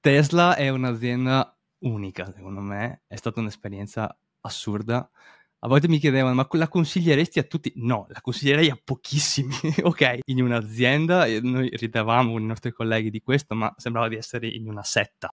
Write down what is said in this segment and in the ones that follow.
Tesla è un'azienda unica, secondo me, è stata un'esperienza assurda. A volte mi chiedevano, ma la consiglieresti a tutti? No, la consiglierei a pochissimi, ok? In un'azienda, noi ridavamo con i nostri colleghi di questo, ma sembrava di essere in una setta.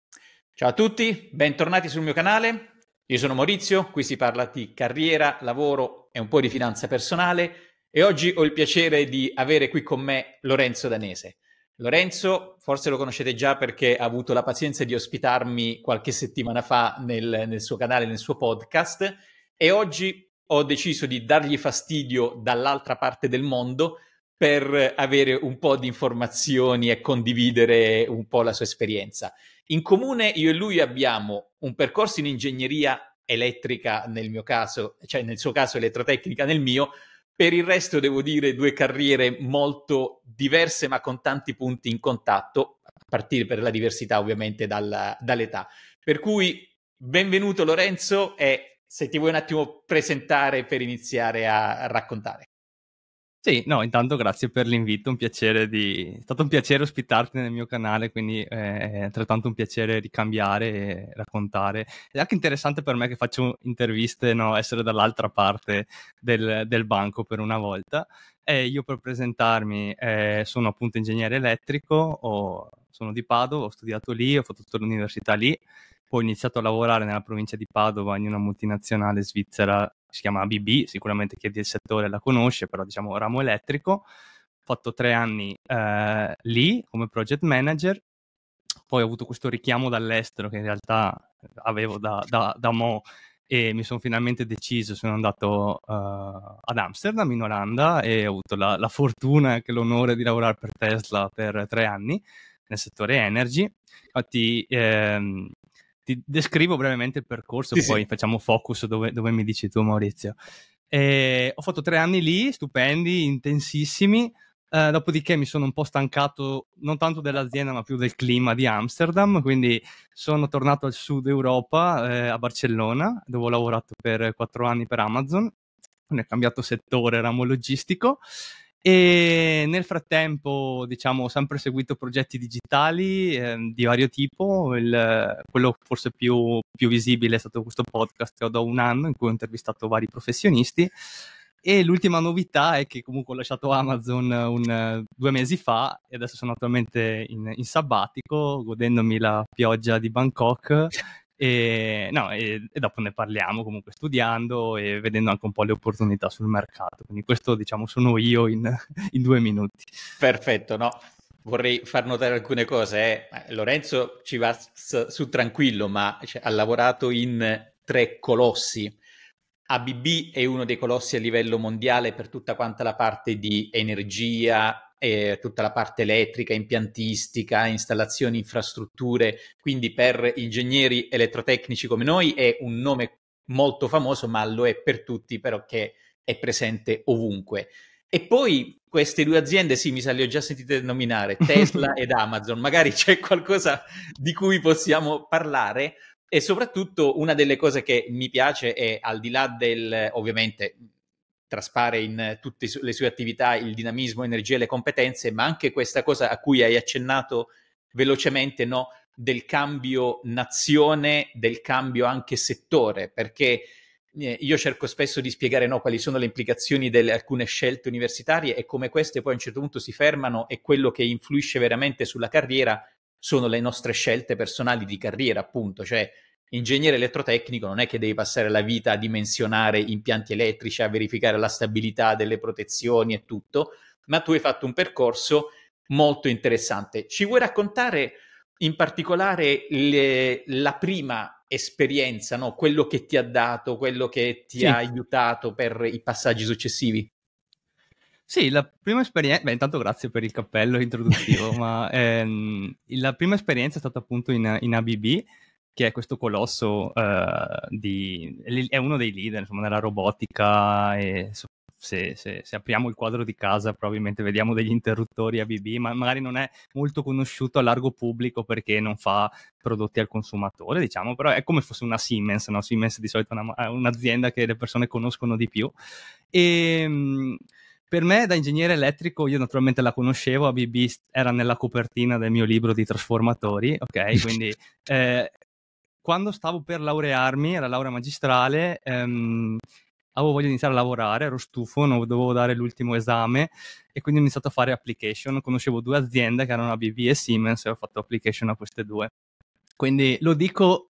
Ciao a tutti, bentornati sul mio canale. Io sono Maurizio, qui si parla di carriera, lavoro e un po' di finanza personale e oggi ho il piacere di avere qui con me Lorenzo Danese. Lorenzo, forse lo conoscete già perché ha avuto la pazienza di ospitarmi qualche settimana fa nel, nel, suo canale, nel suo podcast e oggi ho deciso di dargli fastidio dall'altra parte del mondo per avere un po' di informazioni e condividere un po' la sua esperienza. In comune io e lui abbiamo un percorso in ingegneria elettrica nel mio caso, cioè nel suo caso elettrotecnica nel mio, per il resto devo dire due carriere molto diverse ma con tanti punti in contatto, a partire per la diversità ovviamente dalla, dall'età. Per cui benvenuto Lorenzo e se ti vuoi un attimo presentare per iniziare a raccontare. Sì, no, intanto grazie per l'invito, di... è stato un piacere ospitarti nel mio canale, quindi eh, è altrettanto un piacere ricambiare e raccontare. È anche interessante per me che faccio interviste, no? essere dall'altra parte del, del banco per una volta. Eh, io per presentarmi eh, sono appunto ingegnere elettrico, ho, sono di Padova, ho studiato lì, ho fatto tutta l'università lì, poi ho iniziato a lavorare nella provincia di Padova in una multinazionale svizzera si chiama ABB, sicuramente chi è del settore la conosce, però diciamo ramo elettrico. Ho fatto tre anni eh, lì come project manager, poi ho avuto questo richiamo dall'estero che in realtà avevo da, da, da mo' e mi sono finalmente deciso, sono andato uh, ad Amsterdam in Olanda e ho avuto la, la fortuna e anche l'onore di lavorare per Tesla per tre anni nel settore energy. Infatti ehm, ti descrivo brevemente il percorso, sì, poi sì. facciamo focus dove, dove, mi dici tu, Maurizio. E eh, ho fatto tre anni lì, stupendi, intensissimi. Eh, dopodiché mi sono un po' stancato non tanto dell'azienda, ma più del clima di Amsterdam. Quindi sono tornato al sud Europa, eh, a Barcellona, dove ho lavorato per quattro anni per Amazon. Ne ho cambiato settore, ramo logistico. E nel frattempo, diciamo, ho sempre seguito progetti digitali eh, di vario tipo. Il, quello forse più, più, visibile è stato questo podcast che ho da un anno, in cui ho intervistato vari professionisti. E l'ultima novità è che comunque ho lasciato Amazon un, due mesi fa e adesso sono attualmente in, in sabbatico, godendomi la pioggia di Bangkok e, no, e, e, dopo ne parliamo comunque studiando e vedendo anche un po' le opportunità sul mercato. Quindi questo diciamo sono io in, in due minuti. Perfetto, no? Vorrei far notare alcune cose. Eh. Lorenzo ci va su tranquillo, ma cioè, ha lavorato in tre colossi. ABB è uno dei colossi a livello mondiale per tutta quanta la parte di energia, eh, tutta la parte elettrica, impiantistica, installazioni, infrastrutture, quindi per ingegneri elettrotecnici come noi è un nome molto famoso, ma lo è per tutti, però che è presente ovunque. E poi queste due aziende, sì, mi sa, le ho già sentite nominare, Tesla ed Amazon, magari c'è qualcosa di cui possiamo parlare. E soprattutto una delle cose che mi piace è, al di là del, ovviamente, traspare in eh, tutte le sue attività il dinamismo, l'energia e le competenze, ma anche questa cosa a cui hai accennato velocemente, no? del cambio nazione, del cambio anche settore, perché eh, io cerco spesso di spiegare no, quali sono le implicazioni di alcune scelte universitarie e come queste poi a un certo punto si fermano e quello che influisce veramente sulla carriera sono le nostre scelte personali di carriera, appunto, cioè ingegnere elettrotecnico non è che devi passare la vita a dimensionare impianti elettrici, a verificare la stabilità delle protezioni e tutto, ma tu hai fatto un percorso molto interessante. Ci vuoi raccontare in particolare le, la prima esperienza, no? quello che ti ha dato, quello che ti sì. ha aiutato per i passaggi successivi? Sì, la prima esperienza, beh intanto grazie per il cappello introduttivo, ma ehm, la prima esperienza è stata appunto in, in ABB, che è questo colosso uh, di... è uno dei leader insomma, nella robotica e se, se, se, apriamo il quadro di casa probabilmente vediamo degli interruttori ABB, ma magari non è molto conosciuto a largo pubblico perché non fa prodotti al consumatore, diciamo, però è come fosse una Siemens, no? Siemens di solito è, una, è un'azienda che le persone conoscono di più. E ehm, per me da ingegnere elettrico io naturalmente la conoscevo, ABB era nella copertina del mio libro di trasformatori, ok? Quindi eh, quando stavo per laurearmi, era laurea magistrale, ehm, avevo voglia di iniziare a lavorare, ero stufo, non dovevo dare l'ultimo esame e quindi ho iniziato a fare application. Conoscevo due aziende che erano ABB e Siemens e ho fatto application a queste due. Quindi lo dico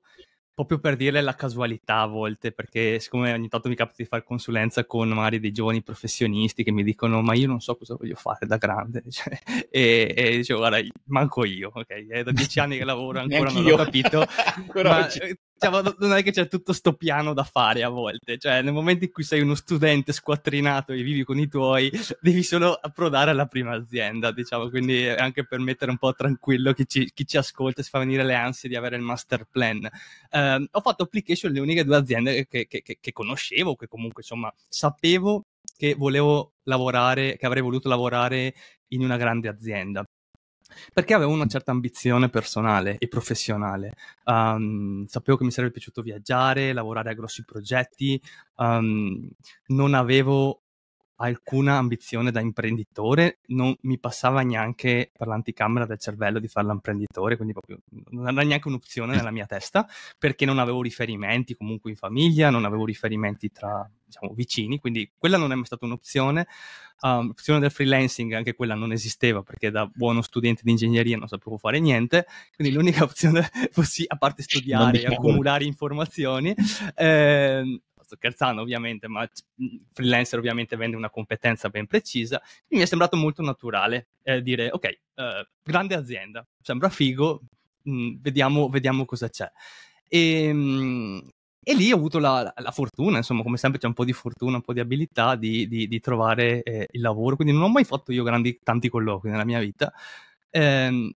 proprio per dire la casualità a volte, perché siccome ogni tanto mi capita di fare consulenza con magari dei giovani professionisti che mi dicono ma io non so cosa voglio fare da grande, cioè, e, e, dicevo guarda, manco io, ok? È da dieci anni che lavoro ancora non ho capito. ancora ma, oggi. Eh, cioè, non è che c'è tutto sto piano da fare a volte, cioè nel momento in cui sei uno studente squattrinato e vivi con i tuoi, devi solo approdare alla prima azienda, diciamo, quindi anche per mettere un po' tranquillo chi ci, chi ci ascolta e si fa venire le ansie di avere il master plan. Eh, ho fatto application le uniche due aziende che, che, che, che conoscevo, che comunque insomma sapevo che volevo lavorare, che avrei voluto lavorare in una grande azienda perché avevo una certa ambizione personale e professionale. Um, sapevo che mi sarebbe piaciuto viaggiare, lavorare a grossi progetti, um, non avevo alcuna ambizione da imprenditore, non mi passava neanche per l'anticamera del cervello di fare l'imprenditore, quindi proprio non era neanche un'opzione nella mia testa, perché non avevo riferimenti comunque in famiglia, non avevo riferimenti tra diciamo, vicini, quindi quella non è mai stata un'opzione. Um, l'opzione del freelancing anche quella non esisteva perché da buono studente di ingegneria non sapevo fare niente, quindi l'unica opzione fosse, a parte studiare e diciamo accumulare informazioni, eh, sto scherzando ovviamente, ma mhmm, freelancer ovviamente vende una competenza ben precisa, Quindi mi è sembrato molto naturale eh, dire ok, eh, grande azienda, sembra figo, mh, mhmm, vediamo, vediamo, cosa c'è. E, ehm, mh, e lì ho avuto la, la, la, fortuna, insomma, come sempre c'è un po' di fortuna, un po' di abilità di, di, di trovare eh, il lavoro, quindi non ho mai fatto io grandi, tanti colloqui nella mia vita. Eh,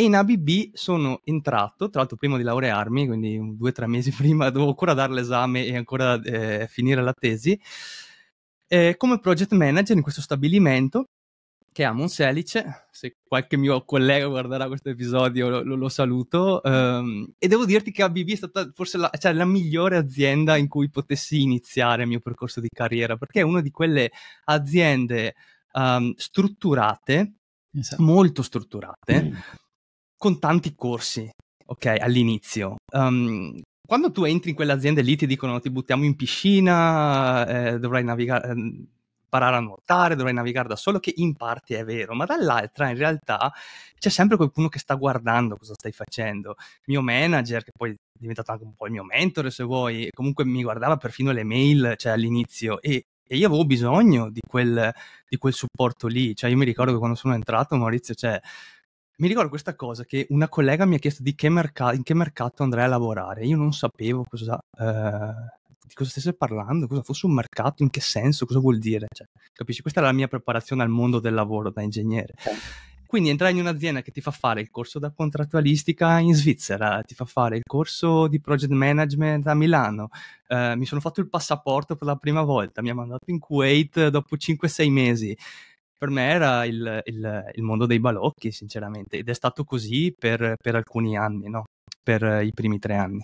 e in ABB sono entrato, tra l'altro prima di laurearmi, quindi due o tre mesi prima, dovevo ancora dare l'esame e ancora eh, finire la tesi, eh, come project manager in questo stabilimento che è a Monselice, se qualche mio collega guarderà questo episodio lo, lo, saluto, ehm, e devo dirti che ABB è stata forse la, cioè, la migliore azienda in cui potessi iniziare il mio percorso di carriera, perché è una di quelle aziende um, strutturate Esatto. molto strutturate, mm con tanti corsi, ok, all'inizio. Um, quando tu entri in quell'azienda lì ti dicono ti buttiamo in piscina, eh, dovrai navigare, eh, imparare a nuotare, dovrai navigare da solo, che in parte è vero, ma dall'altra in realtà c'è sempre qualcuno che sta guardando cosa stai facendo. Il mio manager, che poi è diventato anche un po' il mio mentore se vuoi, comunque mi guardava perfino le mail, cioè all'inizio, e e io avevo bisogno di quel, di quel, supporto lì. Cioè, io mi ricordo che quando sono entrato, Maurizio, cioè, mi ricordo questa cosa che una collega mi ha chiesto di che mercato, in che mercato andrei a lavorare. Io non sapevo cosa, eh, di cosa stesse parlando, cosa fosse un mercato, in che senso, cosa vuol dire. Cioè, capisci? Questa era la mia preparazione al mondo del lavoro da ingegnere. Quindi entrare in un'azienda che ti fa fare il corso da contrattualistica in Svizzera, ti fa fare il corso di project management a Milano. Eh, mi sono fatto il passaporto per la prima volta, mi ha mandato in Kuwait dopo 5-6 mesi per me era il, il, il mondo dei balocchi, sinceramente, ed è stato così per, per alcuni anni, no? per eh, i primi tre anni.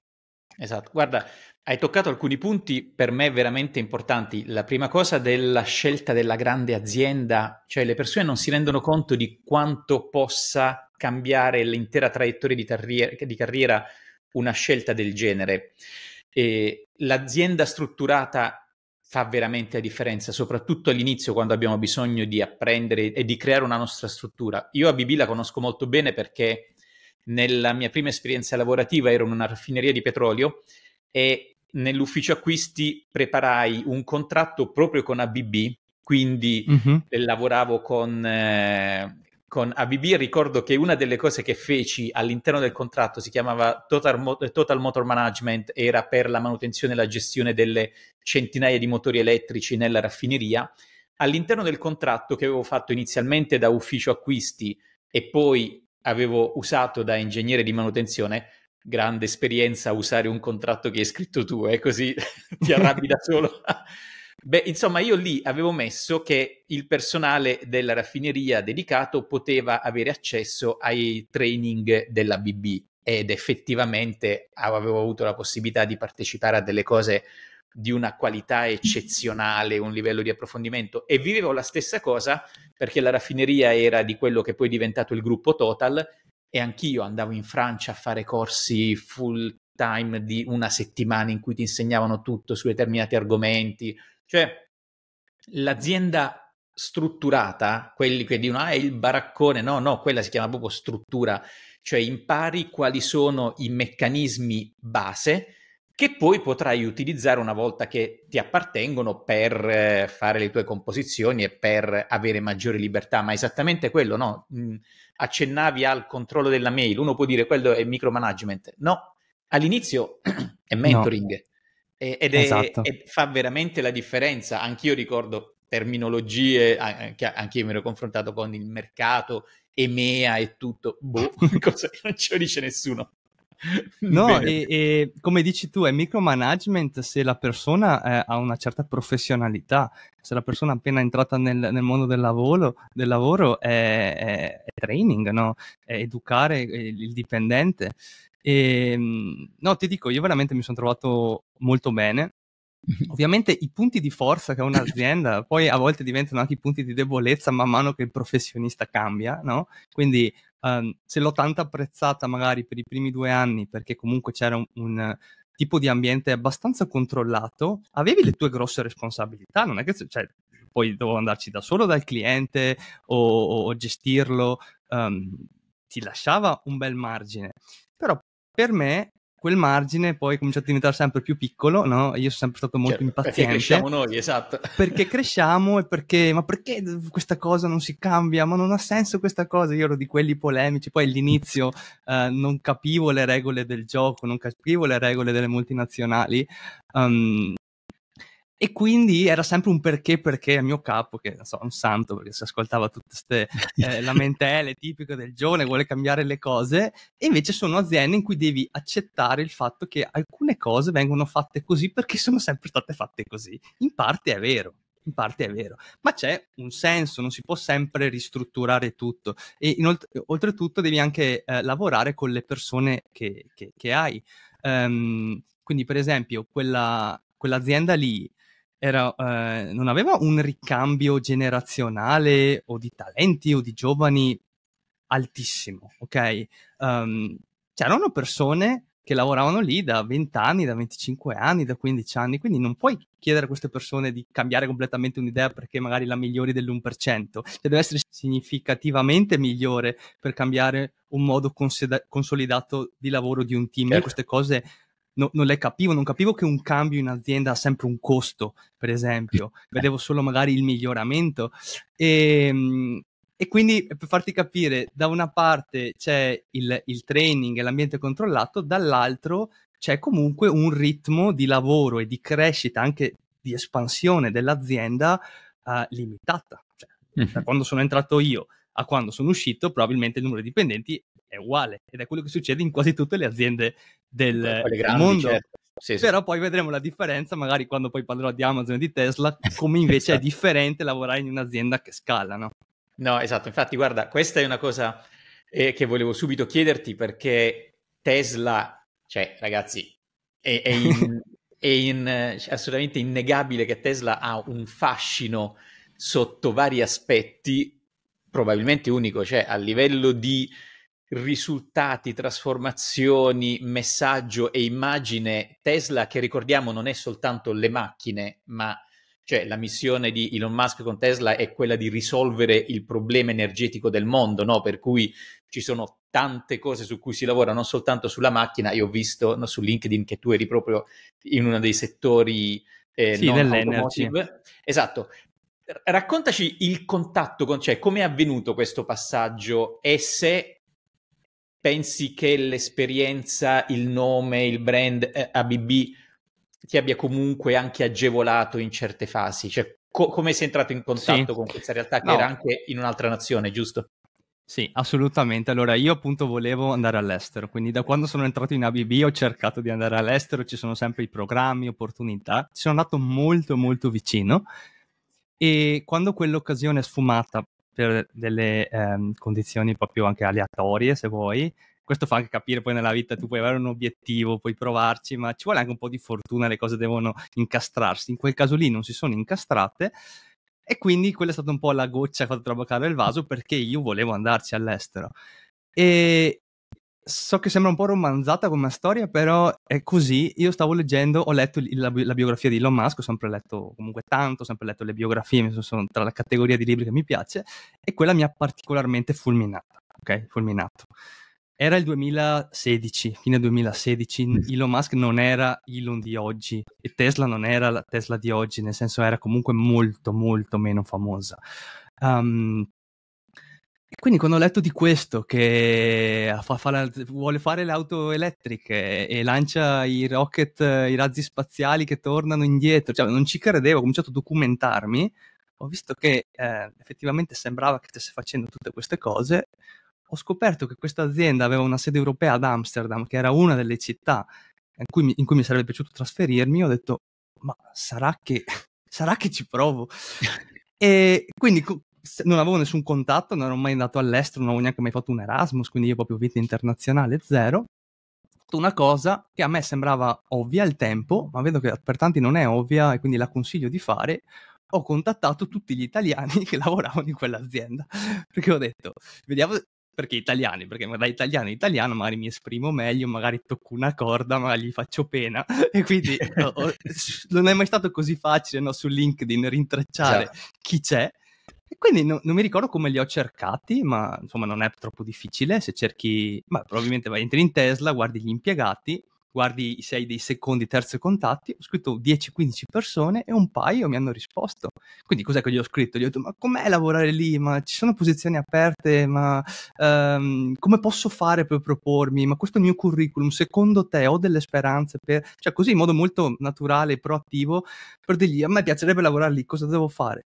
Esatto, guarda, hai toccato alcuni punti per me veramente importanti. La prima cosa della scelta della grande azienda, cioè le persone non si rendono conto di quanto possa cambiare l'intera traiettoria di, tarri- di carriera una scelta del genere. E l'azienda strutturata fa veramente la differenza, soprattutto all'inizio quando abbiamo bisogno di apprendere e di creare una nostra struttura. Io a ABB la conosco molto bene perché nella mia prima esperienza lavorativa ero in una raffineria di petrolio e nell'ufficio acquisti preparai un contratto proprio con ABB, quindi mm-hmm. lavoravo con eh, con ABB ricordo che una delle cose che feci all'interno del contratto si chiamava Total, Mo- Total Motor Management, era per la manutenzione e la gestione delle centinaia di motori elettrici nella raffineria. All'interno del contratto che avevo fatto inizialmente da ufficio acquisti e poi avevo usato da ingegnere di manutenzione, grande esperienza usare un contratto che hai scritto tu, eh, così ti arrabbi da solo. Beh, insomma, io lì avevo messo che il personale della raffineria dedicato poteva avere accesso ai training della BB ed effettivamente avevo avuto la possibilità di partecipare a delle cose di una qualità eccezionale, un livello di approfondimento e vivevo la stessa cosa perché la raffineria era di quello che poi è diventato il gruppo Total e anch'io andavo in Francia a fare corsi full time di una settimana in cui ti insegnavano tutto su determinati argomenti, cioè, l'azienda strutturata, quelli che dicono, ah, è il baraccone, no, no, quella si chiama proprio struttura, cioè impari quali sono i meccanismi base che poi potrai utilizzare una volta che ti appartengono per eh, fare le tue composizioni e per avere maggiore libertà, ma esattamente quello, no? Mm, accennavi al controllo della mail, uno può dire quello è micromanagement. No, all'inizio è mentoring. No ed è, esatto. è, fa veramente la differenza. Anch'io ricordo terminologie, anche, eh, eh, anche io mi ero confrontato con il mercato, EMEA e tutto, boh, cosa che non ce lo dice nessuno. No, e, e, come dici tu, è micromanagement se la persona eh, ha una certa professionalità, se la persona appena entrata nel, nel mondo del lavoro, del lavoro è, è, è training, no? è educare il dipendente. E, ehm, no, ti dico, io veramente mi sono trovato molto bene. Ovviamente i punti di forza che ha un'azienda poi a volte diventano anche i punti di debolezza man mano che il professionista cambia, no? Quindi um, se l'ho tanto apprezzata magari per i primi due anni perché comunque c'era un, un tipo di ambiente abbastanza controllato, avevi le tue grosse responsabilità, non è che cioè, poi dovevo andarci da solo dal cliente o, o, o gestirlo, um, ti lasciava un bel margine. Però per me quel margine poi è cominciato a diventare sempre più piccolo, no? Io sono sempre stato molto certo, impaziente. Perché cresciamo noi, esatto. Perché cresciamo e perché, ma perché questa cosa non si cambia? Ma non ha senso questa cosa? Io ero di quelli polemici, poi all'inizio eh, non capivo le regole del gioco, non capivo le regole delle multinazionali. Um, e quindi era sempre un perché perché al mio capo, che non so, un santo perché si ascoltava tutte queste eh, lamentele tipiche del giovane, vuole cambiare le cose, e invece sono aziende in cui devi accettare il fatto che alcune cose vengono fatte così perché sono sempre state fatte così. In parte è vero, in parte è vero, ma c'è un senso, non si può sempre ristrutturare tutto e inolt- oltretutto devi anche eh, lavorare con le persone che, che, che hai. Um, quindi per esempio quella, quell'azienda lì era, eh, non aveva un ricambio generazionale o di talenti o di giovani altissimo, ok? Um, c'erano persone che lavoravano lì da 20 anni, da 25 anni, da 15 anni, quindi non puoi chiedere a queste persone di cambiare completamente un'idea perché magari la migliori dell'1%, cioè deve essere significativamente migliore per cambiare un modo consolidato di lavoro di un team. Certo. Queste cose no, non le capivo, non capivo che un cambio in azienda ha sempre un costo, per esempio, vedevo solo magari il miglioramento. E, ehm, e quindi per farti capire, da una parte c'è il, il training e l'ambiente controllato, dall'altro c'è comunque un ritmo di lavoro e di crescita, anche di espansione dell'azienda uh, limitata. Cioè, mm-hmm. Da mhm. quando sono entrato io a quando sono uscito, probabilmente il numero di dipendenti è uguale ed è quello che succede in quasi tutte le aziende del grandi, mondo. Certo. Sì, Però sì. poi vedremo la differenza, magari quando poi parlerò di Amazon e di Tesla, come invece esatto. è differente lavorare in un'azienda che scala, no? No, esatto. Infatti, guarda, questa è una cosa eh, che volevo subito chiederti perché Tesla, cioè, ragazzi, è, è, in, è in, eh, assolutamente innegabile che Tesla ha un fascino sotto vari aspetti probabilmente unico, cioè a livello di risultati, trasformazioni, messaggio e immagine, Tesla che ricordiamo non è soltanto le macchine, ma cioè la missione di Elon Musk con Tesla è quella di risolvere il problema energetico del mondo, no? Per cui ci sono tante cose su cui si lavora, non soltanto sulla macchina. Io ho visto no, su LinkedIn che tu eri proprio in uno dei settori eh, sì, non automotive. Esatto, raccontaci il contatto con, cioè come è avvenuto questo passaggio e se pensi che l'esperienza, il nome, il brand eh, ABB ti abbia comunque anche agevolato in certe fasi, cioè co- come sei entrato in contatto sì. con questa realtà che no. era anche in un'altra nazione, giusto? Sì, assolutamente. Allora, io appunto volevo andare all'estero, quindi da quando sono entrato in ABB ho cercato di andare all'estero, ci sono sempre i programmi, opportunità, ci sono andato molto molto vicino e quando quell'occasione è sfumata per delle ehm, condizioni proprio anche aleatorie, se vuoi, questo fa anche capire poi nella vita tu puoi avere un obiettivo, puoi provarci, ma ci vuole anche un po' di fortuna, le cose devono incastrarsi. In quel caso lì non si sono incastrate e quindi quella è stata un po' la goccia che ha fatto traboccare il vaso perché io volevo andarci all'estero. E so che sembra un po' romanzata come storia, però è così. Io stavo leggendo, ho letto la, bi- la biografia di Elon Musk, ho sempre letto comunque tanto, ho sempre letto le biografie, sono tra la categoria di libri che mi piace, e quella mi ha particolarmente fulminata, ok? Fulminato. Era il 2016, fine 2016, mm. Elon Musk non era Elon di oggi e Tesla non era la Tesla di oggi, nel senso era comunque molto, molto meno famosa. Um, quindi quando ho letto di questo, che fa, fa la, vuole fare le auto elettriche e lancia i rocket, i razzi spaziali che tornano indietro, cioè non ci credevo, ho cominciato a documentarmi, ho visto che eh, effettivamente sembrava che stesse facendo tutte queste cose, ho scoperto che questa azienda aveva una sede europea ad Amsterdam, che era una delle città in cui mi, in cui mi sarebbe piaciuto trasferirmi, ho detto, ma sarà che, sarà che ci provo? E quindi non avevo nessun contatto, non ero mai andato all'estero, non avevo neanche mai fatto un Erasmus, quindi io proprio vita internazionale zero. una cosa che a me sembrava ovvia al tempo, ma vedo che per tanti non è ovvia e quindi la consiglio di fare. Ho contattato tutti gli italiani che lavoravano in quell'azienda perché ho detto, vediamo perché italiani, perché da italiano italiano magari mi esprimo meglio, magari tocco una corda, magari gli faccio pena e quindi no, non è mai stato così facile no, su LinkedIn rintracciare Ciao. Certo. chi c'è quindi no, non mi ricordo come li ho cercati, ma insomma non è troppo difficile. Se cerchi, ma probabilmente vai, entri in Tesla, guardi gli impiegati, guardi i sei dei secondi, terzi contatti. Ho scritto 10-15 persone e un paio mi hanno risposto. Quindi cos'è che gli ho scritto? Gli ho detto, ma com'è lavorare lì? Ma ci sono posizioni aperte? Ma um, come posso fare per propormi? Ma questo è il mio curriculum, secondo te ho delle speranze per... Cioè così in modo molto naturale e proattivo per dirgli, a me piacerebbe lavorare lì, cosa devo fare?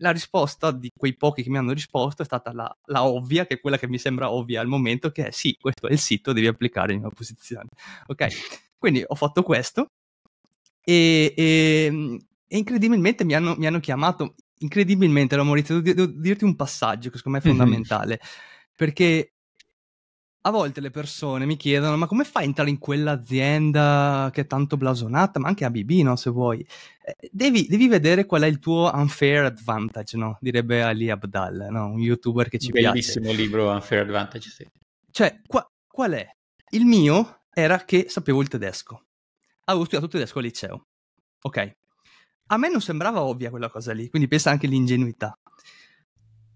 La risposta di quei pochi che mi hanno risposto è stata la, la, ovvia, che è quella che mi sembra ovvia al momento, che è sì, questo è il sito, devi applicare in una posizione. Ok? Quindi ho fatto questo e, e, e incredibilmente mi hanno, mi hanno, chiamato, incredibilmente, no, Maurizio, devo, devo, dirti un passaggio che secondo me è fondamentale, mm-hmm. perché a volte le persone mi chiedono: ma come fai a entrare in quell'azienda che è tanto blasonata? Ma anche a BB, no? Se vuoi, eh, devi, devi, vedere qual è il tuo unfair advantage, no? Direbbe Ali Abdal, no? un youtuber che ci Bellissimo piace. Bellissimo libro, Unfair Advantage. Sì. Cioè, qua, qual è? Il mio era che sapevo il tedesco. Avevo studiato tedesco al liceo. Ok. A me non sembrava ovvia quella cosa lì, quindi pensa anche all'ingenuità.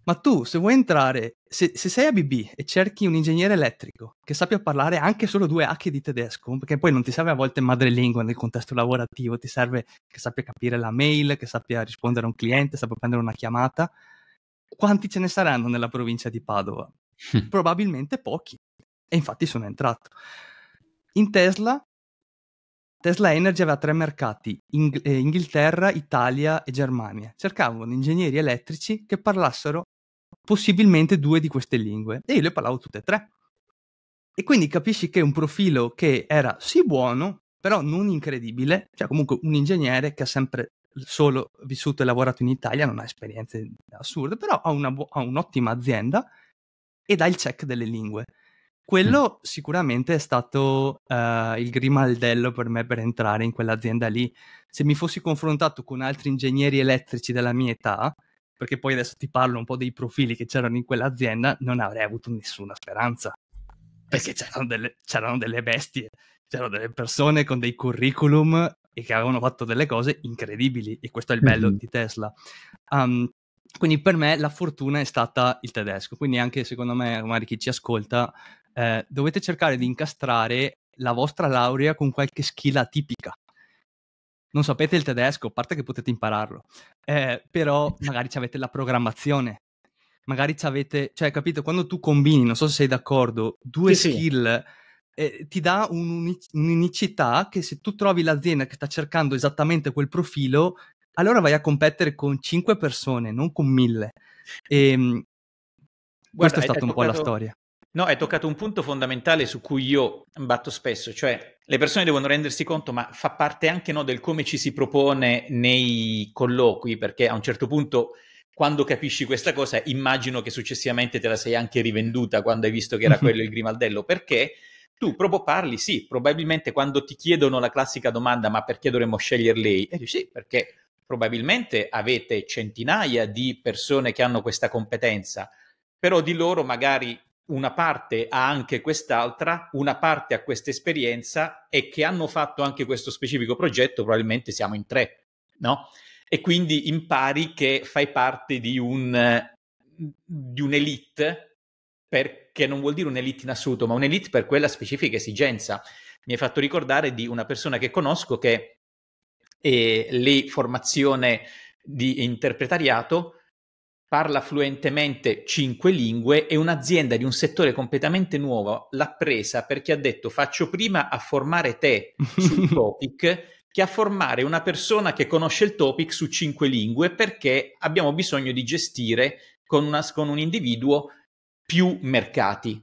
Ma tu, se vuoi entrare, se, se, sei a BB e cerchi un ingegnere elettrico che sappia parlare anche solo due H di tedesco, perché poi non ti serve a volte madrelingua nel contesto lavorativo, ti serve che sappia capire la mail, che sappia rispondere a un cliente, sappia prendere una chiamata, quanti ce ne saranno nella provincia di Padova? Probabilmente pochi. E infatti sono entrato. In Tesla, Tesla Energy aveva tre mercati, Ing- eh, Inghilterra, Italia e Germania. Cercavano ingegneri elettrici che parlassero possibilmente due di queste lingue e io le parlavo tutte e tre. E quindi capisci che un profilo che era sì buono, però non incredibile, cioè comunque un ingegnere che ha sempre solo vissuto e lavorato in Italia, non ha esperienze assurde, però ha, una, ha un'ottima azienda ed ha il check delle lingue. Quello mm. sicuramente è stato uh, il grimaldello per me per entrare in quell'azienda lì. Se mi fossi confrontato con altri ingegneri elettrici della mia età, perché poi adesso ti parlo un po' dei profili che c'erano in quell'azienda, non avrei avuto nessuna speranza. Perché c'erano delle, c'erano delle bestie, c'erano delle persone con dei curriculum e che avevano fatto delle cose incredibili, e questo è il bello mm-hmm. di Tesla. Um, quindi per me la fortuna è stata il tedesco, quindi anche secondo me, magari chi ci ascolta, eh, dovete cercare di incastrare la vostra laurea con qualche skill atipica, non sapete il tedesco, a parte che potete impararlo, eh, però magari avete la programmazione, magari avete, cioè capito, quando tu combini, non so se sei d'accordo, due sì, skill... Sì. Eh, ti dà un'unicità che se tu trovi l'azienda che sta cercando esattamente quel profilo, allora vai a competere con cinque persone, non con mille. E, ehm, Guarda, questa è stato un po' la storia. No, hai toccato un punto fondamentale su cui io batto spesso, cioè le persone devono rendersi conto, ma fa parte anche no, del come ci si propone nei colloqui, perché a un certo punto quando capisci questa cosa immagino che successivamente te la sei anche rivenduta quando hai visto che era mhm. quello il grimaldello, perché tu proprio parli, sì, probabilmente quando ti chiedono la classica domanda ma perché dovremmo scegliere lei? E dici sì, perché probabilmente avete centinaia di persone che hanno questa competenza, però di loro magari una parte ha anche quest'altra, una parte ha questa esperienza e che hanno fatto anche questo specifico progetto, probabilmente siamo in tre, no? E quindi impari che fai parte di, un, di un'elite, perché non vuol dire un'elite in assoluto, ma un'elite per quella specifica esigenza. Mi hai fatto ricordare di una persona che conosco che eh, lei formazione di interpretariato parla fluentemente cinque lingue e un'azienda di un settore completamente nuovo l'ha presa perché ha detto faccio prima a formare te sul topic che a formare una persona che conosce il topic su cinque lingue perché abbiamo bisogno di gestire con, una, con un individuo più mercati.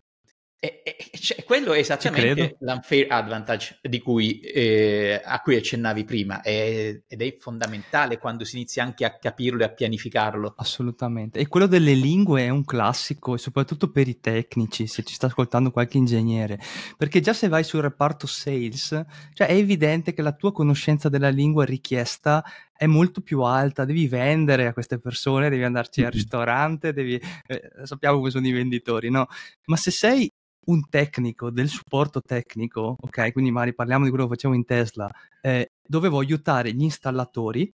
E, e cioè, quello è esattamente l'unfair advantage cui, eh, a cui accennavi prima è, ed è fondamentale quando si inizia anche a capirlo e a pianificarlo. Assolutamente. E quello delle lingue è un classico soprattutto per i tecnici, se ci sta ascoltando qualche ingegnere, perché già se vai sul reparto sales, cioè è evidente che la tua conoscenza della lingua richiesta è molto più alta, devi vendere a queste persone, devi andarci mm-hmm. al ristorante, devi... eh, sappiamo come sono i venditori, no? Ma se sei un tecnico del supporto tecnico, ok? Quindi magari parliamo di quello che facciamo in Tesla, eh, dovevo aiutare gli installatori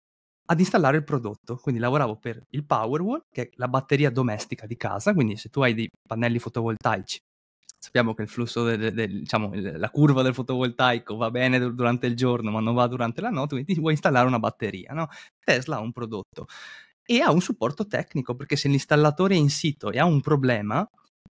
ad installare il prodotto. Quindi lavoravo per il Powerwall, che è la batteria domestica di casa, quindi se tu hai dei pannelli fotovoltaici, sappiamo che il flusso, del, del, diciamo, la curva del fotovoltaico va bene durante il giorno, ma non va durante la notte, quindi vuoi installare una batteria, no? Tesla ha un prodotto e ha un supporto tecnico, perché se l'installatore è in sito e ha un problema,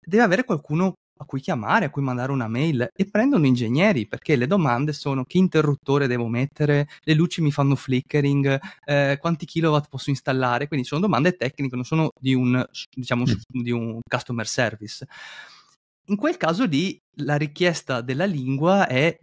deve avere qualcuno a cui chiamare, a cui mandare una mail e prendono ingegneri perché le domande sono che interruttore devo mettere, le luci mi fanno flickering, eh, quanti kilowatt posso installare, quindi sono domande tecniche, non sono di un, diciamo, mm. di un customer service. In quel caso lì la richiesta della lingua è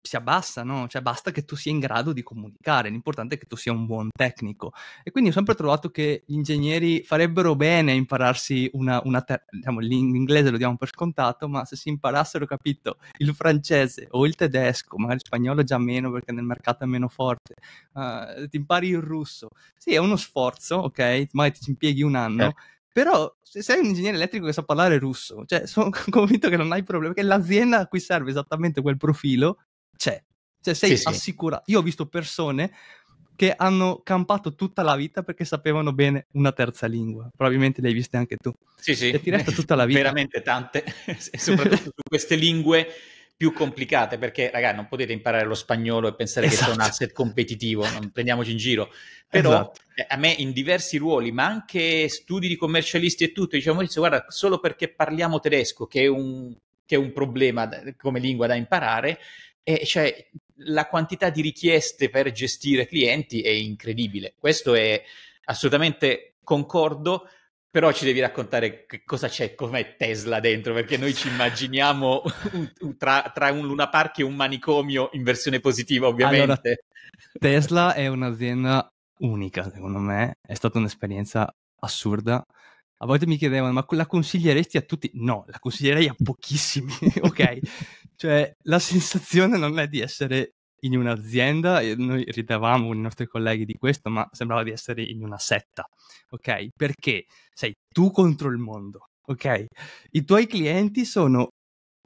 si abbassa, no? Cioè basta che tu sia in grado di comunicare, l'importante è che tu sia un buon tecnico. E quindi ho sempre trovato che gli ingegneri farebbero bene a impararsi una, una ter- diciamo, l'inglese lo diamo per scontato, ma se si imparassero, capito, il francese o il tedesco, magari il spagnolo già meno perché nel mercato è meno forte, uh, ti impari il russo. Sì, è uno sforzo, ok? Magari ti impieghi un anno. Eh. Però se sei un ingegnere elettrico che sa parlare russo, cioè sono convinto che non hai problemi, perché l'azienda a cui serve esattamente quel profilo c'è. Cioè, sei sì, assicurato. Sì. Io ho visto persone che hanno campato tutta la vita perché sapevano bene una terza lingua. Probabilmente le hai viste anche tu. Sì, sì. E ti resta tutta la vita. Veramente tante, soprattutto su queste lingue più complicate, perché ragazzi non potete imparare lo spagnolo e pensare esatto. che sia un esatto. asset competitivo, non prendiamoci in giro. Però esatto. eh, a me in diversi ruoli, ma anche studi di commercialisti e tutto, diciamo, guarda, solo perché parliamo tedesco, che è un, che è un problema come lingua da imparare, e cioè la quantità di richieste per gestire clienti è incredibile. Questo è assolutamente concordo, però ci devi raccontare che cosa c'è, com'è Tesla dentro, perché noi ci immaginiamo tra, tra un Luna Park e un manicomio in versione positiva, ovviamente. Allora, Tesla è un'azienda unica, secondo me, è stata un'esperienza assurda. A volte mi chiedevano, ma la consiglieresti a tutti? No, la consiglierei a pochissimi, ok? Cioè, la sensazione non è di essere in un'azienda, noi ridevamo con i nostri colleghi di questo, ma sembrava di essere in una setta, ok? Perché sei tu contro il mondo, ok? I tuoi clienti sono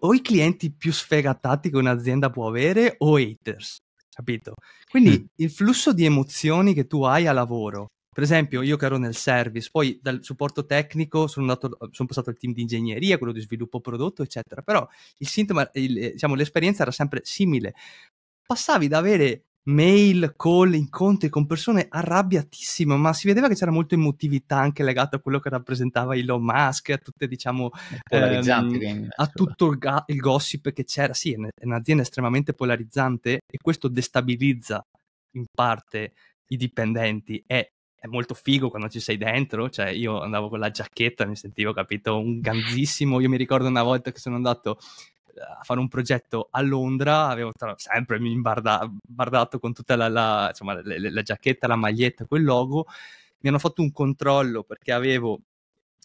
o i clienti più sfegatati che un'azienda può avere o haters, capito? Quindi mm. il flusso di emozioni che tu hai a lavoro per esempio, io che ero nel service, poi dal supporto tecnico sono, andato, sono passato al team di ingegneria, quello di sviluppo prodotto, eccetera. Però il sintomo, il, eh, diciamo, l'esperienza era sempre simile. Passavi da avere mail, call, incontri con persone arrabbiatissime, ma si vedeva che c'era molta emotività anche legata a quello che rappresentava Elon Musk, a tutte diciamo eh, ehm, a tutto il, ga- il, gossip che c'era. Sì, è un'azienda estremamente polarizzante e questo destabilizza in parte i dipendenti e è molto figo quando ci sei dentro, cioè io andavo con la giacchetta, mi sentivo, capito, un ganzissimo, io mi ricordo una volta che sono andato eh, a fare un progetto a Londra, avevo tra... sempre mi imbarda... con tutta la, la, insomma, la, la, la giacchetta, la maglietta, quel logo, mi hanno fatto un controllo perché avevo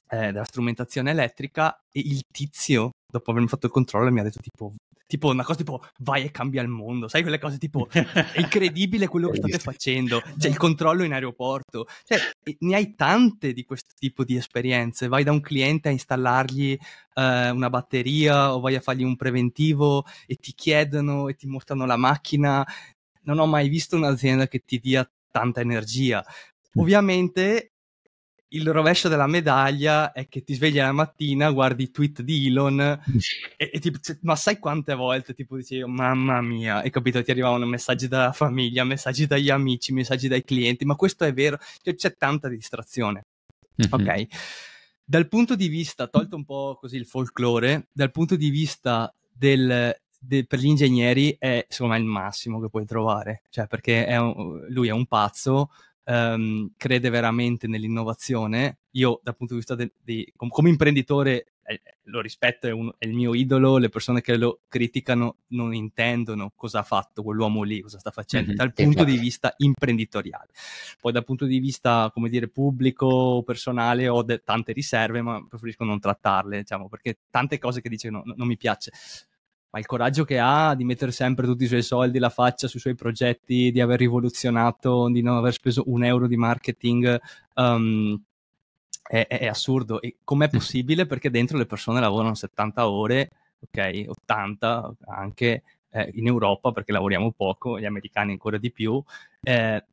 eh, della strumentazione elettrica e il tizio, dopo avermi fatto il controllo, mi ha detto tipo tipo una cosa tipo vai e cambia il mondo, sai quelle cose tipo è incredibile quello che state facendo, cioè il controllo in aeroporto, cioè ne hai tante di questo tipo di esperienze, vai da un cliente a installargli eh, una batteria o vai a fargli un preventivo e ti chiedono e ti mostrano la macchina, non ho mai visto un'azienda che ti dia tanta energia. Mm. Ovviamente il rovescio della medaglia è che ti svegli la mattina, guardi i tweet di Elon e, e tipo, cioè, ma sai quante volte tipo dici mamma mia, hai capito, ti arrivavano messaggi dalla famiglia, messaggi dagli amici, messaggi dai clienti, ma questo è vero, cioè, c'è tanta distrazione. Mhm. Ok. Dal punto di vista, tolto un po' così il folklore, dal punto di vista del, de, per gli ingegneri è secondo me il massimo che puoi trovare, cioè perché è un, lui è un pazzo um, crede veramente nell'innovazione. Io dal punto di vista de- di, com- come imprenditore eh, eh, lo rispetto, è, un, è, il mio idolo, le persone che lo criticano non intendono cosa ha fatto quell'uomo lì, cosa sta facendo, mm-hmm, dal punto chiaro. di vista imprenditoriale. Poi dal punto di vista, come dire, pubblico, personale, ho de- tante riserve, ma preferisco non trattarle, diciamo, perché tante cose che dice no, no, non mi piace ma il coraggio che ha di mettere sempre tutti i suoi soldi, la faccia sui suoi progetti, di aver rivoluzionato, di non aver speso un euro di marketing, um, è, è, assurdo. E com'è possibile? Perché dentro le persone lavorano 70 ore, ok, 80 anche eh, in Europa perché lavoriamo poco, gli americani ancora di più. Eh,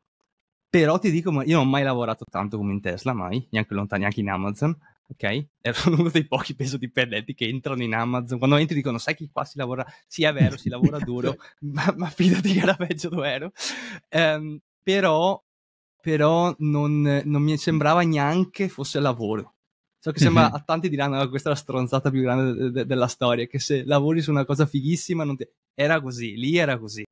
però ti dico, io non ho mai lavorato tanto come in Tesla, mai, neanche lontano, neanche in Amazon ok? Erano uno dei pochi, peso dipendenti che entrano in Amazon. Quando entri dicono, sai che qua si lavora, sì è vero, si lavora duro, ma, ma, fidati che era peggio dov'ero. Um, ehm, però però non, non, mi sembrava neanche fosse lavoro. So che sembra, mm-hmm. a tanti diranno ah, questa è la stronzata più grande de- de- della storia, che se lavori su una cosa fighissima, ti... era così, lì era così.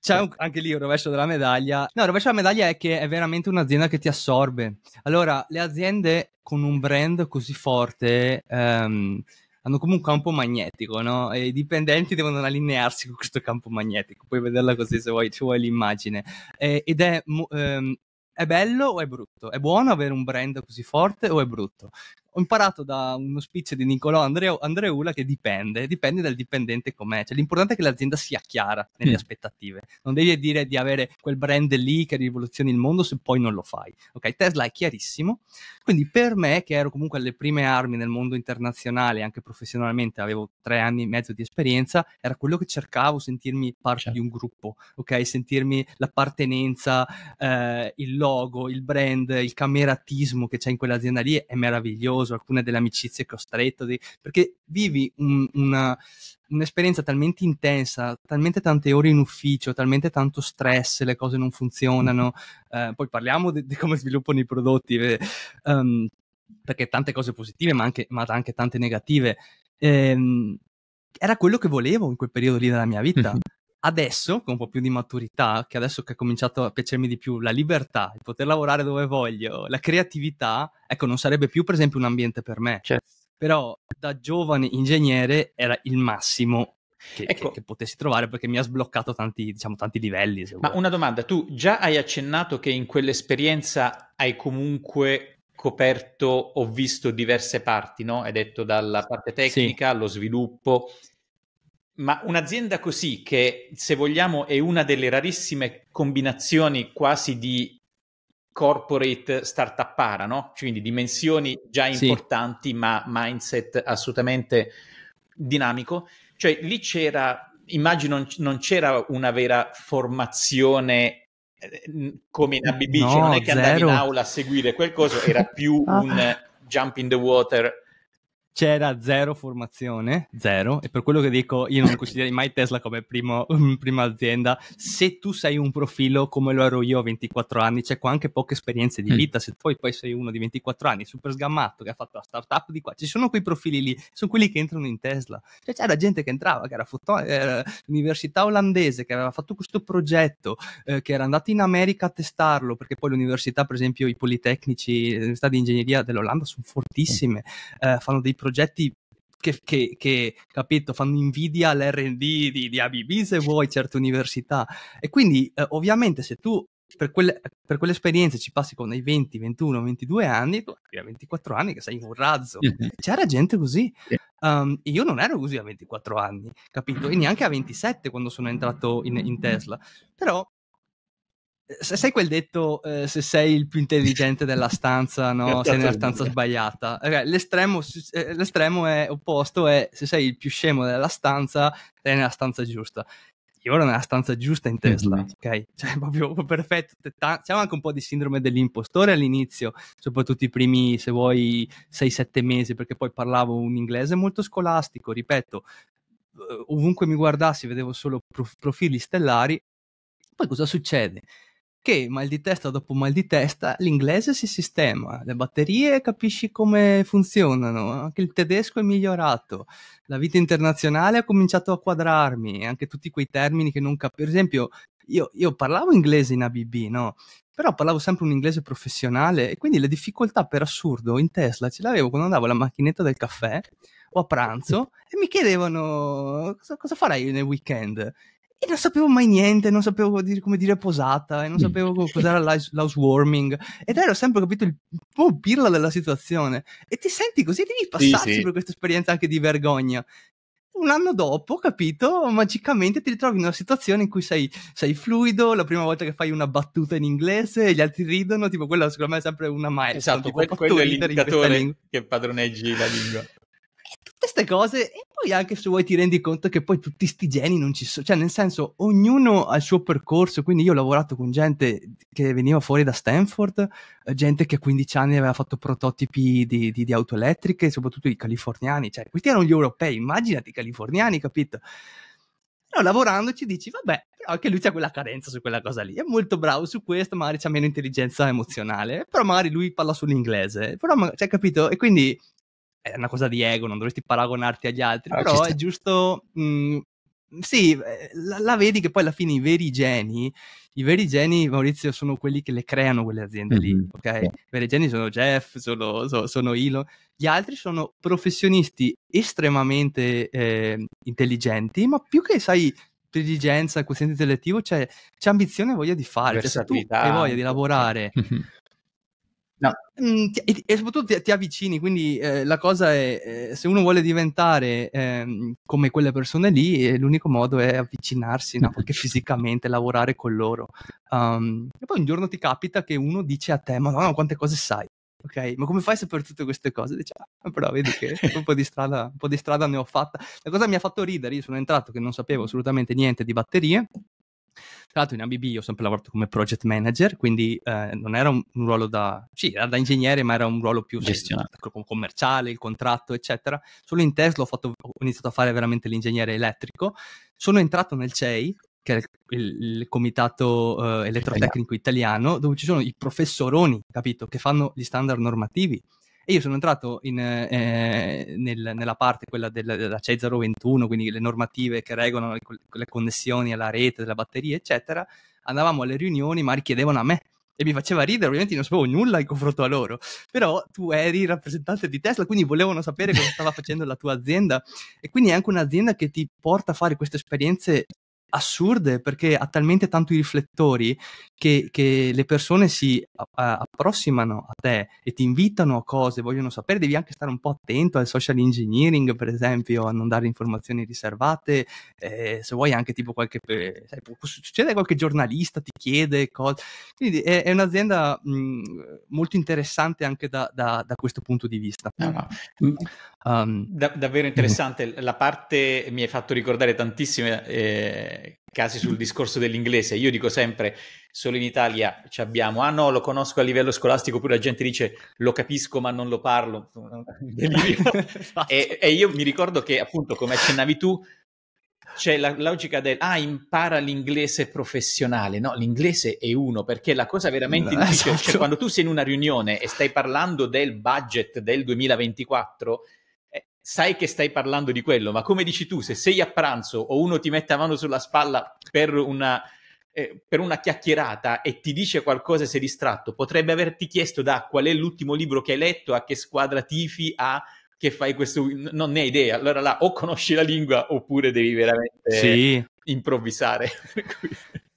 C'è un, anche lì il rovescio della medaglia. No, il rovescio della medaglia è che è veramente un'azienda che ti assorbe. Allora, le aziende con un brand così forte ehm, hanno come un campo magnetico, no? E i dipendenti devono allinearsi con questo campo magnetico. Puoi vederla così se vuoi, se vuoi l'immagine. Eh, ed è ehm, è bello o è brutto? È buono avere un brand così forte o è brutto? ho imparato da uno speech di Nicolò Andreo, Andreula che dipende, dipende dal dipendente com'è. Cioè, l'importante è che l'azienda sia chiara nelle mm. aspettative. Non devi dire di avere quel brand lì che rivoluzioni il mondo se poi non lo fai. Ok, Tesla è chiarissimo. Quindi per me, che ero comunque alle prime armi nel mondo internazionale, anche professionalmente, avevo tre anni e mezzo di esperienza, era quello che cercavo, sentirmi parte certo. di un gruppo, ok? Sentirmi l'appartenenza, eh, il logo, il brand, il cameratismo che c'è in quell'azienda lì è meraviglioso faticoso, alcune delle amicizie che ho stretto, perché vivi un, una, un'esperienza talmente intensa, talmente tante ore in ufficio, talmente tanto stress, le cose non funzionano, eh, poi parliamo di, di, come sviluppano i prodotti, eh, um, perché tante cose positive, ma anche, ma anche tante negative. Eh, era quello che volevo in quel periodo lì della mia vita. Adesso, con un po' più di maturità, che adesso che ha cominciato a piacermi di più la libertà, il poter lavorare dove voglio, la creatività, ecco, non sarebbe più per esempio un ambiente per me. Certo. Però da giovane ingegnere era il massimo che, ecco. che, che, potessi trovare perché mi ha sbloccato tanti, diciamo, tanti livelli. Ma vuoi. una domanda, tu già hai accennato che in quell'esperienza hai comunque coperto, ho visto diverse parti, no? Hai detto dalla parte tecnica sì. allo sviluppo, ma un'azienda così, che se vogliamo è una delle rarissime combinazioni quasi di corporate startup para, no? Cioè, quindi dimensioni già importanti, sì. ma mindset assolutamente dinamico. Cioè lì c'era, immagino, non c'era una vera formazione eh, come in ABB, no, cioè non è che zero. andavi in aula a seguire qualcosa, era più ah. un jump in the water c'era zero formazione, zero, e per quello che dico io non considererei mai Tesla come primo, prima azienda, se tu sei un profilo come lo ero io a 24 anni, c'è qua anche poche esperienze di mm. vita, se poi, poi sei uno di 24 anni, super sgammato, che ha fatto la startup di qua, ci sono quei profili lì, sono quelli che entrano in Tesla, cioè c'era gente che entrava, che era, foto- era l'università olandese, che aveva fatto questo progetto, eh, che era andato in America a testarlo, perché poi l'università, per esempio i politecnici, eh, le università di ingegneria dell'Olanda sono fortissime, eh, fanno dei progetti progetti che, che, che, capito, fanno invidia all'RD di, di ABB se vuoi, certe università. E quindi, eh, ovviamente, se tu per, quelle, per quell'esperienza ci passi con i 20, 21, 22 anni, tu hai 24 anni che sei un razzo. C'era gente così. Um, io non ero così a 24 anni, capito? E neanche a 27 quando sono entrato in, in Tesla. Però sai quel detto eh, se sei il più intelligente della stanza, no? sei nella stanza sbagliata. Allora, l'estremo, eh, l'estremo, è opposto, è se sei il più scemo della stanza, sei nella stanza giusta. Io ero nella stanza giusta in Tesla, esatto. ok? Cioè, proprio perfetto. Siamo anche un po' di sindrome dell'impostore all'inizio, soprattutto i primi, se vuoi, 6-7 mesi, perché poi parlavo un inglese molto scolastico, ripeto, eh, ovunque mi guardassi vedevo solo profili stellari. Poi cosa succede? che mal di testa dopo mal di testa l'inglese si sistema, le batterie capisci come funzionano, anche il tedesco è migliorato, la vita internazionale ha cominciato a quadrarmi, anche tutti quei termini che non capisco. Per esempio, io, io parlavo inglese in ABB, no? Però parlavo sempre un inglese professionale e quindi le difficoltà per assurdo in Tesla ce l'avevo quando andavo alla macchinetta del caffè o a pranzo e mi chiedevano cosa, cosa farai nel weekend e non sapevo mai niente, non sapevo come dire posata, e non mm. sapevo cos'era l'housewarming. Ed ero sempre capito il po' pirla della situazione. E ti senti così, devi passarci sì, sì. per questa esperienza anche di vergogna. Un anno dopo, capito, magicamente ti ritrovi in una situazione in cui sei, sei fluido, la prima volta che fai una battuta in inglese e gli altri ridono, tipo quella secondo me è sempre una maestra. Esatto, tipo, quel, quello è l'indicatore in che padroneggi la lingua queste cose e poi anche se vuoi ti rendi conto che poi tutti sti geni non ci sono, cioè nel senso ognuno ha il suo percorso, quindi io ho lavorato con gente che veniva fuori da Stanford, eh, gente che a 15 anni aveva fatto prototipi di, di, di auto elettriche, soprattutto i californiani, cioè questi erano gli europei, immaginati i californiani, capito? Però lavorando ci dici, vabbè, però anche lui c'ha quella carenza su quella cosa lì, è molto bravo su questo, magari c'ha meno intelligenza emozionale, però magari lui parla sull'inglese, però, cioè, capito? E quindi è una cosa di ego, non dovresti paragonarti agli altri, ah, però è giusto... Mh, mm, sì, eh, la, la, vedi che poi alla fine i veri geni, i veri geni, Maurizio, sono quelli che le creano quelle aziende mm-hmm. lì, ok? Yeah. I veri geni sono Jeff, sono, sono, sono Elon, gli altri sono professionisti estremamente eh, intelligenti, ma più che, sai, intelligenza, quoziente intellettivo, cioè, c'è ambizione e voglia di fare, cioè, tu hai voglia di lavorare. No. Mhmm, e, e, soprattutto ti, ti avvicini, quindi eh, la cosa è, eh, se uno vuole diventare eh, come quelle persone lì, eh, l'unico modo è avvicinarsi, no? perché fisicamente lavorare con loro. Um, e poi un giorno ti capita che uno dice a te, ma no, quante cose sai. Ok, ma come fai a sapere tutte queste cose? Dici, ah, però vedi che un po, strada, un po' di strada ne ho fatta. La cosa mi ha fatto ridere, io sono entrato che non sapevo assolutamente niente di batterie tra l'altro in ABB io ho sempre lavorato come project manager, quindi eh, non era un, un, ruolo da... Sì, era da ingegnere, ma era un ruolo più gestionato, commerciale, il contratto, eccetera. Solo in Tesla ho, fatto, ho iniziato a fare veramente l'ingegnere elettrico. Sono entrato nel CEI, che è il, il comitato eh, elettrotecnico italiano, dove ci sono i professoroni, capito, che fanno gli standard normativi. E io sono entrato in, eh, nel, nella parte, quella della, della CEI 021, quindi le normative che regolano le, le connessioni alla rete, della batteria, eccetera. Andavamo alle riunioni, ma richiedevano a me e mi faceva ridere, ovviamente non sapevo nulla in confronto a loro, però tu eri rappresentante di Tesla, quindi volevano sapere cosa stava facendo la tua azienda e quindi è anche un'azienda che ti porta a fare queste esperienze assurde perché ha talmente tanto i riflettori che, che le persone si a- approssimano a te e ti invitano a cose, vogliono sapere, devi anche stare un po' attento al social engineering per esempio, a non dare informazioni riservate, eh, se vuoi anche tipo qualche, eh, sai, succede qualche giornalista ti chiede cose, quindi è, è un'azienda mh, mhmm, molto interessante anche da, da, da, questo punto di vista. No, no. Um, da- davvero mhm. interessante, uh la parte mi hai fatto ricordare tantissimi eh, casi sul discorso dell'inglese, io dico sempre solo in Italia ci abbiamo, ah no lo conosco a livello scolastico, pure la gente dice lo capisco ma non lo parlo, e, esatto. e io mi ricordo che appunto come accennavi tu c'è la logica del ah, impara l'inglese professionale. No, l'inglese è uno, perché la cosa veramente no, esatto. difficile, esatto. cioè quando tu sei in una riunione e stai parlando del budget del 2024, sai che stai parlando di quello, ma come dici tu, se sei a pranzo o uno ti mette la mano sulla spalla per una, eh, per una chiacchierata e ti dice qualcosa e sei distratto, potrebbe averti chiesto da qual è l'ultimo libro che hai letto, a che squadra tifi, a che fai questo... non ne hai idea. Allora là o conosci la lingua oppure devi veramente sì. improvvisare.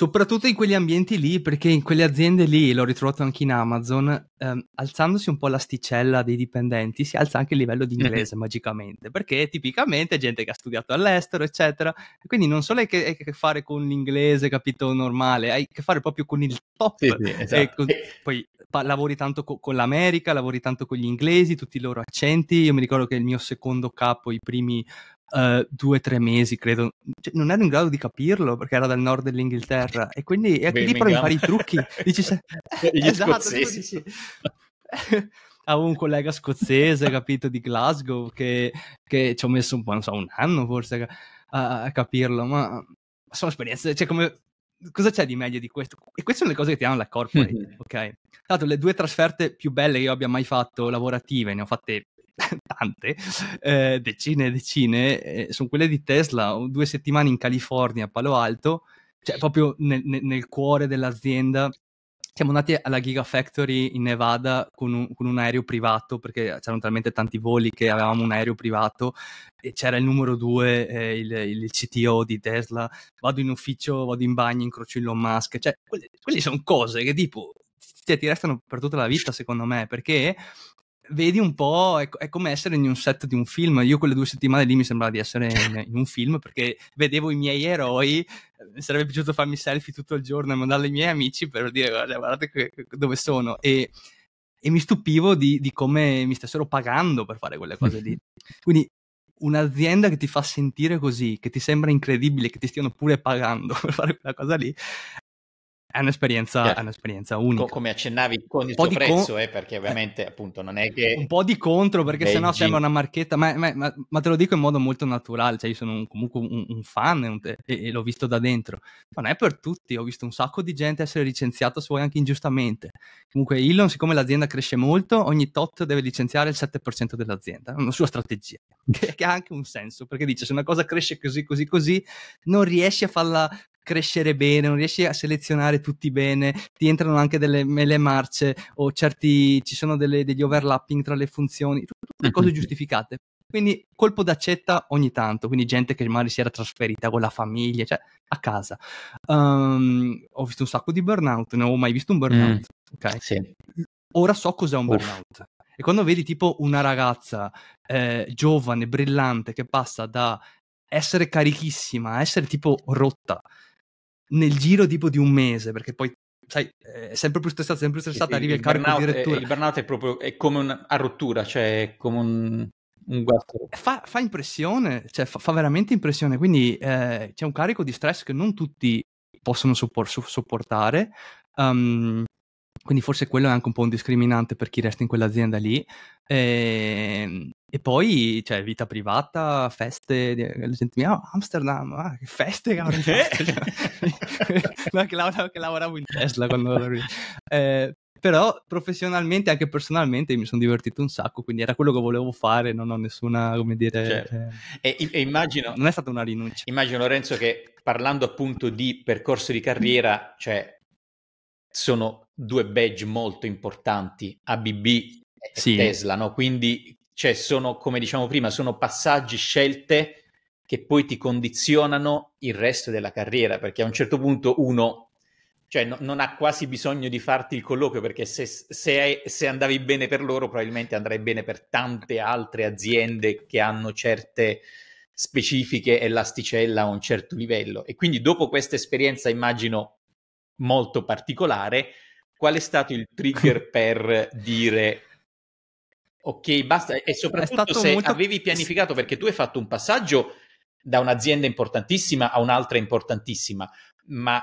Soprattutto in quegli ambienti lì, perché in quelle aziende lì, l'ho ritrovato anche in Amazon, ehm, alzandosi un po' l'asticella dei dipendenti, si alza anche il livello di mm-hmm. inglese magicamente, perché tipicamente è gente che ha studiato all'estero, eccetera. Quindi non solo hai che, che fare con l'inglese, capito, normale, hai a che fare proprio con il top. Sì, sì, esatto. con, poi pa- lavori tanto co- con l'America, lavori tanto con gli inglesi, tutti i loro accenti. Io mi ricordo che il mio secondo capo, i primi uh, due o tre mesi, credo. Cioè, non ero in grado di capirlo perché era dal nord dell'Inghilterra e quindi e lì però impari i trucchi. Dici, se... Gli esatto, scozzesi. avevo un collega scozzese, capito, di Glasgow, che, che ci ho messo un po', non so, un anno forse a, a capirlo, ma sono esperienze, cioè come... Cosa c'è di meglio di questo? E queste sono le cose che ti hanno la corporate, mm-hmm. ok? Tanto le due trasferte più belle che io abbia mai fatto lavorative, ne ho fatte tante, eh, decine e decine, eh, sono quelle di Tesla, due settimane in California, a Palo Alto, cioè proprio nel, nel cuore dell'azienda. Siamo andati alla Gigafactory in Nevada con un, con un, aereo privato perché c'erano talmente tanti voli che avevamo un aereo privato e c'era il numero due, eh, il, il, CTO di Tesla. Vado in ufficio, vado in bagno, incrocio Elon Musk. Cioè, quelle, quelle sono cose che tipo ti restano per tutta la vita, secondo me, perché vedi un po', è, è, come essere in un set di un film. Io quelle due settimane lì mi sembrava di essere in, in un film perché vedevo i miei eroi. Mi sarebbe piaciuto farmi selfie tutto il giorno e mandarle ai miei amici per dire guarda, guardate que- dove sono. E, e mi stupivo di, di, come mi stessero pagando per fare quelle cose lì. Quindi un'azienda che ti fa sentire così, che ti sembra incredibile, che ti stiano pure pagando per fare quella cosa lì, è un'esperienza, certo. è un'esperienza unica. Come accennavi con il tuo prezzo, con... eh, perché eh. ovviamente appunto non è che... Un po' di contro, perché Beijing. sennò sembra una marchetta, ma, ma, ma, te lo dico in modo molto naturale, cioè io sono un, comunque un, un fan un, e, e, l'ho visto da dentro. Ma non è per tutti, ho visto un sacco di gente essere licenziata, se vuoi anche ingiustamente. Comunque Elon, siccome l'azienda cresce molto, ogni tot deve licenziare il 7% dell'azienda, una sua strategia, che, che ha anche un senso, perché dice se una cosa cresce così, così, così, non riesci a farla crescere bene, non riesci a selezionare tutti bene, ti entrano anche delle mele marce o certi, ci sono delle, degli overlapping tra le funzioni, tutte cose giustificate. Quindi colpo d'accetta ogni tanto, quindi gente che magari si era trasferita con la famiglia, cioè a casa. Um, ho visto un sacco di burnout, non ho mai visto un burnout. Mm, okay? sì. Ora so cos'è un Uff. burnout. E quando vedi tipo una ragazza eh, giovane, brillante, che passa da essere carichissima a essere tipo rotta, nel giro tipo di un mese, perché poi sai, eh, è sempre più stressata, sempre più stressata, arrivi il carico addirittura. Eh, il burnout è proprio è come una rottura, cioè è come un, un guasto. Fa, fa, impressione, cioè fa, fa veramente impressione, quindi eh, c'è un carico di stress che non tutti possono suppor- sopportare, um, quindi forse quello è anche un po' un discriminante per chi resta in quell'azienda lì. E, ehm, e poi, cioè, vita privata, feste, la gente mi oh, Amsterdam, ah, che feste che avrei fatto. che, lavoravo, in Tesla quando ero lì. Eh, però professionalmente anche personalmente mi sono divertito un sacco, quindi era quello che volevo fare, non ho nessuna, come dire... Certo. Eh, e, e immagino... Non è stata una rinuncia. Immagino, Lorenzo, che parlando appunto di percorso di carriera, cioè, sono due badge molto importanti, ABB e sì. Tesla, no? Quindi cioè sono, come diciamo prima, sono passaggi, scelte che poi ti condizionano il resto della carriera, perché a un certo punto uno cioè, no, non ha quasi bisogno di farti il colloquio, perché se, se, se, andavi bene per loro, probabilmente andrai bene per tante altre aziende che hanno certe specifiche e a un certo livello. E quindi dopo questa esperienza, immagino molto particolare, qual è stato il trigger per dire Ok, basta. E soprattutto se molto... avevi pianificato, perché tu hai fatto un passaggio da un'azienda importantissima a un'altra importantissima, ma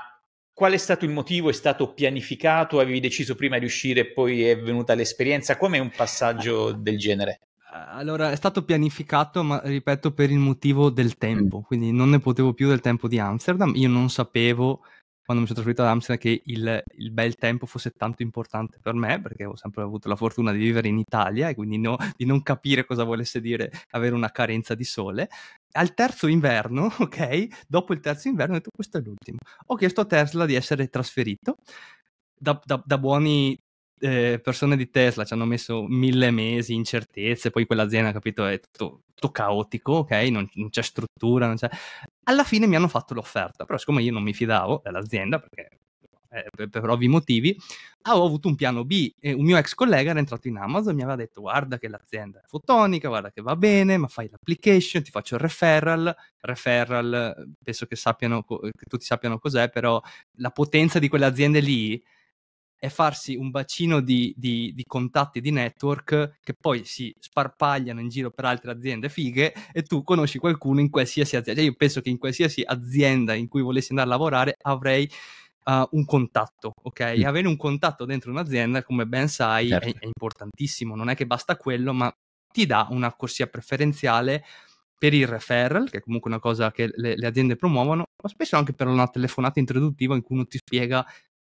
qual è stato il motivo? È stato pianificato? Avevi deciso prima di uscire, poi è venuta l'esperienza? Com'è un passaggio ah, del genere? Ah, allora, è stato pianificato, ma ripeto, per il motivo del tempo, mm. quindi non ne potevo più del tempo di Amsterdam. Io non sapevo quando mi sono trasferito ad Amsterdam che il, il, bel tempo fosse tanto importante per me, perché ho sempre avuto la fortuna di vivere in Italia e quindi no, di non capire cosa volesse dire avere una carenza di sole. Al terzo inverno, ok, dopo il terzo inverno ho detto questo è l'ultimo. Ho chiesto a Tesla di essere trasferito da, da, da buoni eh, persone di Tesla ci hanno messo mille mesi, incertezze, poi quell'azienda, capito, è tutto, tutto caotico, ok? Non, non c'è struttura, non c'è... Alla fine mi hanno fatto l'offerta, però siccome io non mi fidavo dell'azienda, perché eh, per, ovvi motivi, avevo ah, avuto un piano B. E un mio ex collega era entrato in Amazon e mi aveva detto: Guarda che l'azienda è fotonica, guarda che va bene, ma fai l'application, ti faccio il referral. Referral, eh, penso che, sappiano, che tutti sappiano cos'è, però la potenza di quelle aziende lì è farsi un bacino di, di, di, contatti di network che poi si sparpagliano in giro per altre aziende fighe e tu conosci qualcuno in qualsiasi azienda. Cioè io penso che in qualsiasi azienda in cui volessi andare a lavorare avrei Uh, un contatto, ok? Mm. Avere un contatto dentro un'azienda, come ben sai, certo. è, è, importantissimo. Non è che basta quello, ma ti dà una corsia preferenziale per il referral, che è comunque una cosa che le, le aziende promuovono, ma spesso anche per una telefonata introduttiva in cui uno ti spiega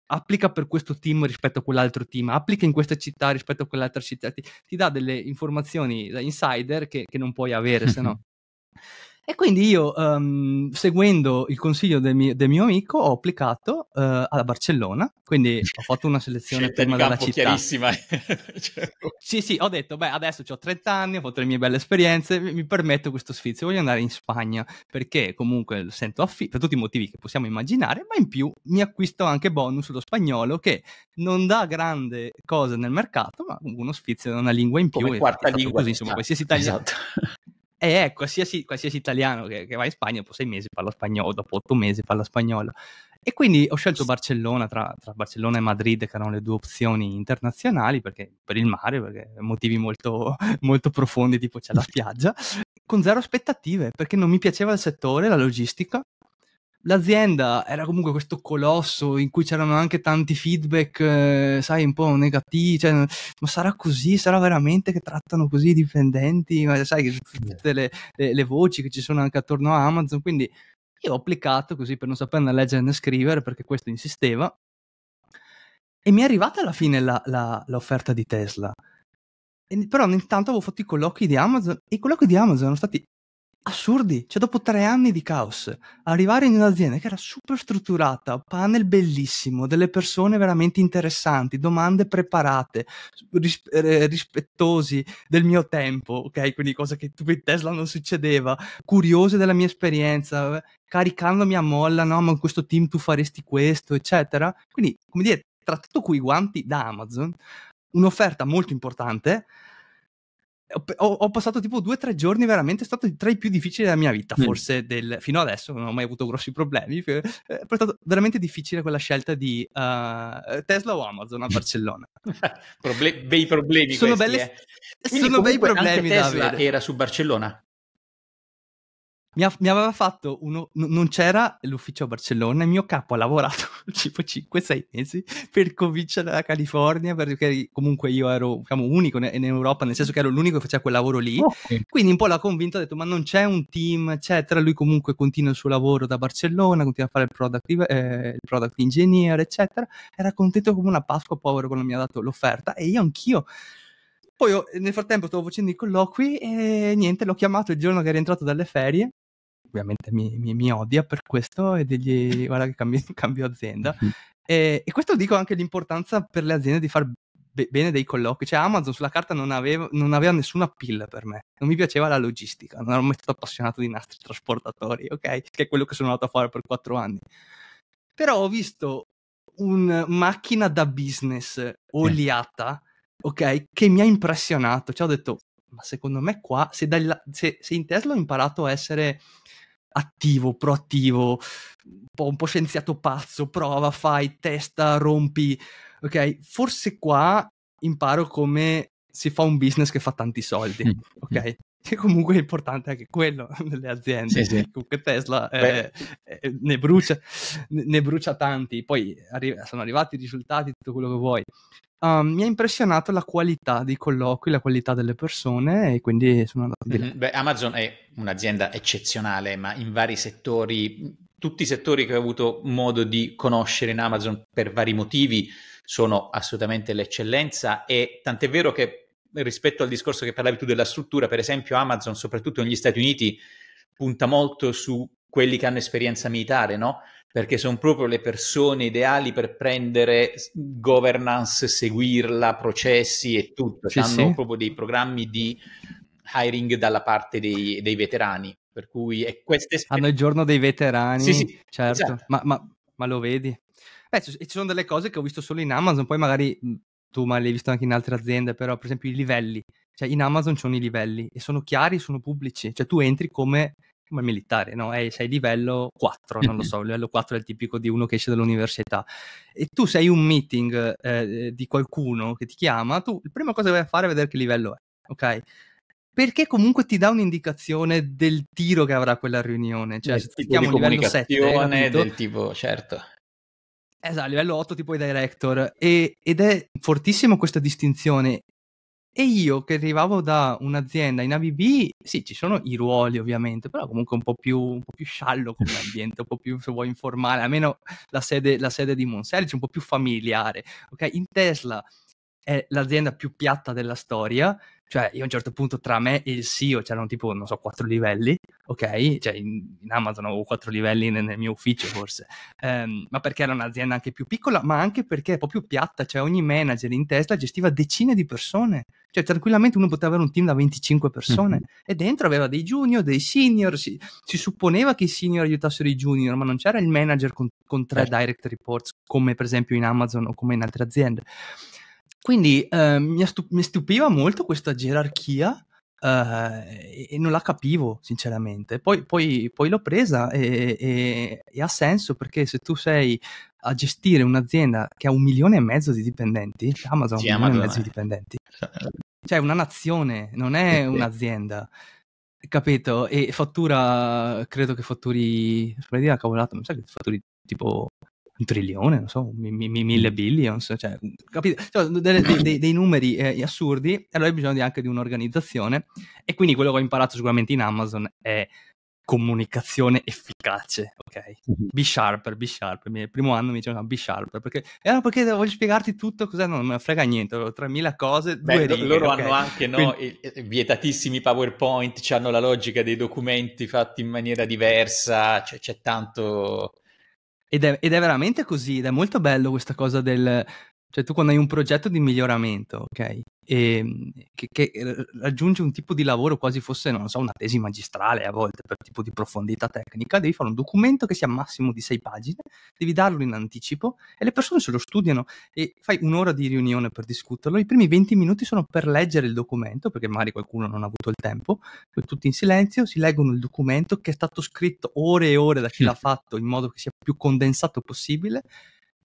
applica per questo team rispetto a quell'altro team, applica in questa città rispetto a quell'altra città, ti, ti dà delle informazioni da insider che, che non puoi avere se no. E quindi io, um, seguendo il consiglio del mio, del mio amico, ho applicato uh, eh, a Barcellona, quindi ho fatto una selezione prima della città. chiarissima. Cioè, oh. Sì, sì, ho detto, beh, adesso ho 30 anni, ho fatto le mie belle esperienze, mi permetto questo sfizio, voglio andare in Spagna, perché comunque sento affi- per tutti i motivi che possiamo immaginare, ma in più mi acquisto anche bonus lo spagnolo, che non dà grande cosa nel mercato, ma uno sfizio è una lingua in più. Come quarta lingua. Così, insomma, qualsiasi italiano. Esatto. E eh, eh, qualsiasi, qualsiasi italiano che, che, va in Spagna dopo sei mesi parla spagnolo, dopo otto mesi parla spagnolo. E quindi ho scelto Barcellona tra, tra Barcellona e Madrid, che erano le due opzioni internazionali, perché, per il mare, perché motivi molto, molto profondi, tipo c'è la spiaggia, con zero aspettative, perché non mi piaceva il settore, la logistica, l'azienda era comunque questo colosso in cui c'erano anche tanti feedback, eh, sai, un po' negativi, cioè, ma sarà così? Sarà veramente che trattano così i dipendenti? Ma sai, tutte le, le, le voci che ci sono anche attorno a Amazon, quindi io ho applicato così per non saperne leggere né scrivere, perché questo insisteva, e mi è arrivata alla fine la, la, l'offerta di Tesla. E, però intanto avevo fatto i colloqui di Amazon e i colloqui di Amazon sono stati assurdi. Cioè, dopo tre anni di caos, arrivare in un'azienda che era super strutturata, panel bellissimo, delle persone veramente interessanti, domande preparate, ris- eh, rispettosi del mio tempo, ok? Quindi cosa che tu in Tesla non succedeva, curiosi della mia esperienza, eh, caricandomi a molla, no? Ma con questo team tu faresti questo, eccetera. Quindi, come dire, tra tutto qui guanti da Amazon, un'offerta molto importante ho, ho, passato tipo due o tre giorni veramente, è stato tra i più difficili della mia vita, mm. forse del, fino adesso, non ho mai avuto grossi problemi, eh, è stata veramente difficile quella scelta di uh, Tesla o Amazon a Barcellona. Proble- bei problemi Sono, questi, belle, eh. sono bei problemi. Tesla era su Barcellona? Mi, ha, mi, aveva fatto uno. N- non c'era l'ufficio a Barcellona. Il mio capo ha lavorato tipo 5-6 mesi per convincere la California, perché comunque io ero diciamo, unico ne- in Europa, nel senso che ero l'unico che faceva quel lavoro lì. Okay. Quindi un po' l'ha convinto, ha detto: Ma non c'è un team, eccetera. Lui comunque continua il suo lavoro da Barcellona, continua a fare il product, eh, il product engineer, eccetera. Era contento come una Pasqua, povero, quando mi ha dato l'offerta. E io anch'io. Poi nel frattempo stavo facendo i colloqui e niente, l'ho chiamato il giorno che era entrato dalle ferie ovviamente mi, mi, mi odia per questo e degli guarda che cambio, cambio azienda. E, e, questo dico anche l'importanza per le aziende di fare be- bene dei colloqui. Cioè Amazon sulla carta non aveva, non aveva nessuna pill per me, non mi piaceva la logistica, non ero mai stato appassionato di nastri trasportatori, ok? Che è quello che sono andato a fare per quattro anni. Però ho visto un macchina da business oliata, ok, che mi ha impressionato. Cioè ho detto, ma secondo me qua, se, dalla, se, se in Tesla ho imparato a essere attivo, proattivo, un po', un po', scienziato pazzo, prova, fai, testa, rompi. Ok, forse qua imparo come si fa un business che fa tanti soldi, mm, ok? Mm. Che comunque è importante anche quello nelle aziende. Sì, sì. Comunque Tesla eh, eh, eh, ne, brucia, ne, brucia, tanti, poi arri- sono arrivati i risultati, tutto quello che vuoi. Um, mi ha impressionato la qualità dei colloqui, la qualità delle persone e quindi sono andato di là. Beh, Amazon è un'azienda eccezionale, ma in vari settori, tutti i settori che ho avuto modo di conoscere in Amazon per vari motivi sono assolutamente l'eccellenza e tant'è vero che rispetto al discorso che parlavi tu della struttura, per esempio Amazon, soprattutto negli Stati Uniti, punta molto su quelli che hanno esperienza militare, no? perché sono proprio le persone ideali per prendere governance, seguirla, processi e tutto. Sì, hanno sì. proprio dei programmi di hiring dalla parte dei, dei veterani. Per cui è queste esper- Hanno il giorno dei veterani, sì, sì, certo, esatto. ma, ma, ma, lo vedi. Beh, ci, sono delle cose che ho visto solo in Amazon, poi magari mhmm, tu ma le hai visto anche in altre aziende, però per esempio i livelli. Cioè in Amazon ci sono i livelli e sono chiari, sono pubblici. Cioè tu entri come come militare, no? sei livello 4, non lo so, livello 4 è il tipico di uno che esce dall'università. E tu sei un meeting eh, di qualcuno che ti chiama, tu la prima cosa che vai a fare è vedere che livello è, ok? Perché comunque ti dà un'indicazione del tiro che avrà quella riunione, cioè se ti chiama livello 7, del tipo, certo. Esatto, a livello 8 tipo i director e, ed è fortissimo questa distinzione e io che arrivavo da un'azienda in ABB, sì, ci sono i ruoli ovviamente, però comunque un po' più, un po più sciallo come ambiente, un po' più, se vuoi, informale, almeno la sede, la sede di Monsergi, un po' più familiare. Ok, in Tesla è l'azienda più piatta della storia. Cioè, io a un certo punto tra me e il CEO c'erano tipo, non so, quattro livelli, ok? Cioè, in, in Amazon avevo quattro livelli nel, nel mio ufficio forse. Um, ma perché era un'azienda anche più piccola, ma anche perché è proprio piatta, cioè ogni manager in Tesla gestiva decine di persone. Cioè, tranquillamente uno poteva avere un team da 25 persone mm-hmm. e dentro aveva dei junior, dei senior. Si, si, supponeva che i senior aiutassero i junior, ma non c'era il manager con, con tre certo. direct reports, come per esempio in Amazon o come in altre aziende. Quindi eh, mi, stup- mi, stupiva molto questa gerarchia eh, e non la capivo sinceramente. Poi, poi, poi l'ho presa e, e, e ha senso perché se tu sei a gestire un'azienda che ha un milione e mezzo di dipendenti, Amazon ha un milione e mezzo di dipendenti, cioè una nazione, non è un'azienda. Capito? E fattura, credo che fatturi, vorrei dire la cavolata, mi sa che fatturi tipo un trilione, non so, mi, mi, mille mm. billions, cioè, capite? Cioè, dei, dei, dei, numeri eh, assurdi, e allora hai bisogno anche di un'organizzazione. E quindi quello che ho imparato sicuramente in Amazon è comunicazione efficace, ok? Mm-hmm. Be sharp, be sharper. Il primo anno mi dicevano be sharp, perché, eh, perché voglio spiegarti tutto, cos'è? Non me frega niente, ho 3000 cose, Beh, righe, Loro okay? hanno anche, no, Quindi... vietatissimi PowerPoint, hanno la logica dei documenti fatti in maniera diversa, cioè c'è tanto ed è, ed è, veramente così, ed è molto bello questa cosa del cioè tu quando hai un progetto di miglioramento, ok? E che, che raggiunge un tipo di lavoro quasi fosse, non so, una tesi magistrale a volte per tipo di profondità tecnica, devi fare un documento che sia massimo di sei pagine, devi darlo in anticipo e le persone se lo studiano e fai un'ora di riunione per discuterlo, i primi 20 minuti sono per leggere il documento, perché magari qualcuno non ha avuto il tempo, poi tutti in silenzio si leggono il documento che è stato scritto ore e ore da chi l'ha fatto in modo che sia più condensato possibile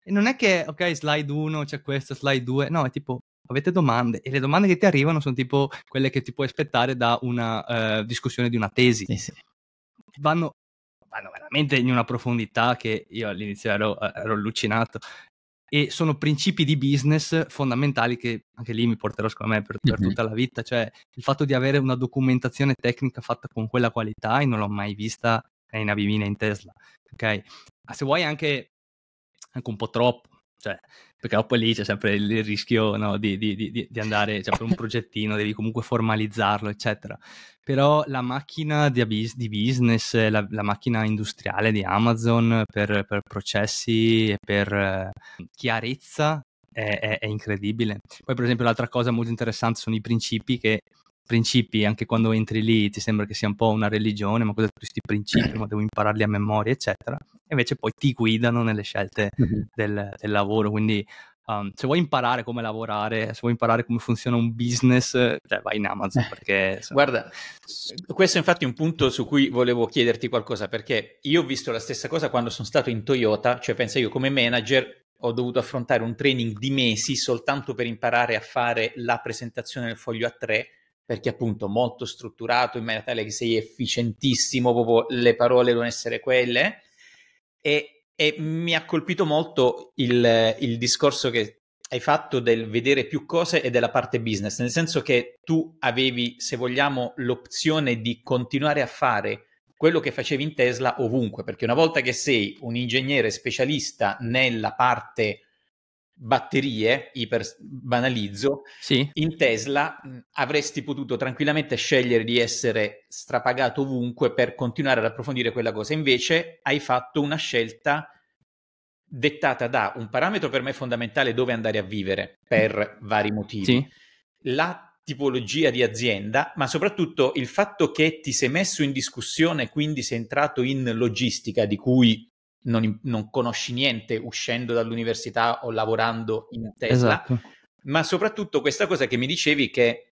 e non è che, ok, slide 1 c'è questo, slide 2, no, è tipo avete domande e le domande che ti arrivano sono tipo quelle che ti puoi aspettare da una eh, discussione di una tesi. Sì, sì. Vanno, vanno, veramente in una profondità che io all'inizio ero, eh, ero allucinato e sono principi di business fondamentali che anche lì mi porterò secondo me per, per tutta la vita, cioè il fatto di avere una documentazione tecnica fatta con quella qualità e non l'ho mai vista eh, in Avivina in Tesla, ok? Ma se vuoi anche anche un po' troppo. Cioè, perché dopo lì c'è sempre il rischio no, di, di, di, di, andare cioè, per un progettino, devi comunque formalizzarlo, eccetera. Però la macchina di, abis- business, la, la, macchina industriale di Amazon per, per processi e per eh, chiarezza è, è, è, incredibile. Poi, per esempio, l'altra cosa molto interessante sono i principi che principi, anche quando entri lì ti sembra che sia un po' una religione, ma cosa questi principi, eh. ma devo impararli a memoria, eccetera. invece poi ti guidano nelle scelte del, del lavoro, quindi um, se vuoi imparare come lavorare, se vuoi imparare come funziona un business, cioè vai in Amazon eh. perché... Guarda, questo è infatti un punto su cui volevo chiederti qualcosa, perché io ho visto la stessa cosa quando sono stato in Toyota, cioè pensa io come manager ho dovuto affrontare un training di mesi soltanto per imparare a fare la presentazione del foglio A3 perché appunto molto strutturato in maniera tale che sei efficientissimo, proprio le parole devono essere quelle. E, e mi ha colpito molto il, il, discorso che hai fatto del vedere più cose e della parte business, nel senso che tu avevi, se vogliamo, l'opzione di continuare a fare quello che facevi in Tesla ovunque, perché una volta che sei un ingegnere specialista nella parte batterie, iper banalizzo, sì. in Tesla mm, avresti potuto tranquillamente scegliere di essere strapagato ovunque per continuare ad approfondire quella cosa. Invece hai fatto una scelta dettata da un parametro per me fondamentale dove andare a vivere per mm. vari motivi. Sì. La tipologia di azienda, ma soprattutto il fatto che ti sei messo in discussione, quindi sei entrato in logistica di cui non, non conosci niente uscendo dall'università o lavorando in Tesla. Esatto. Ma soprattutto questa cosa che mi dicevi che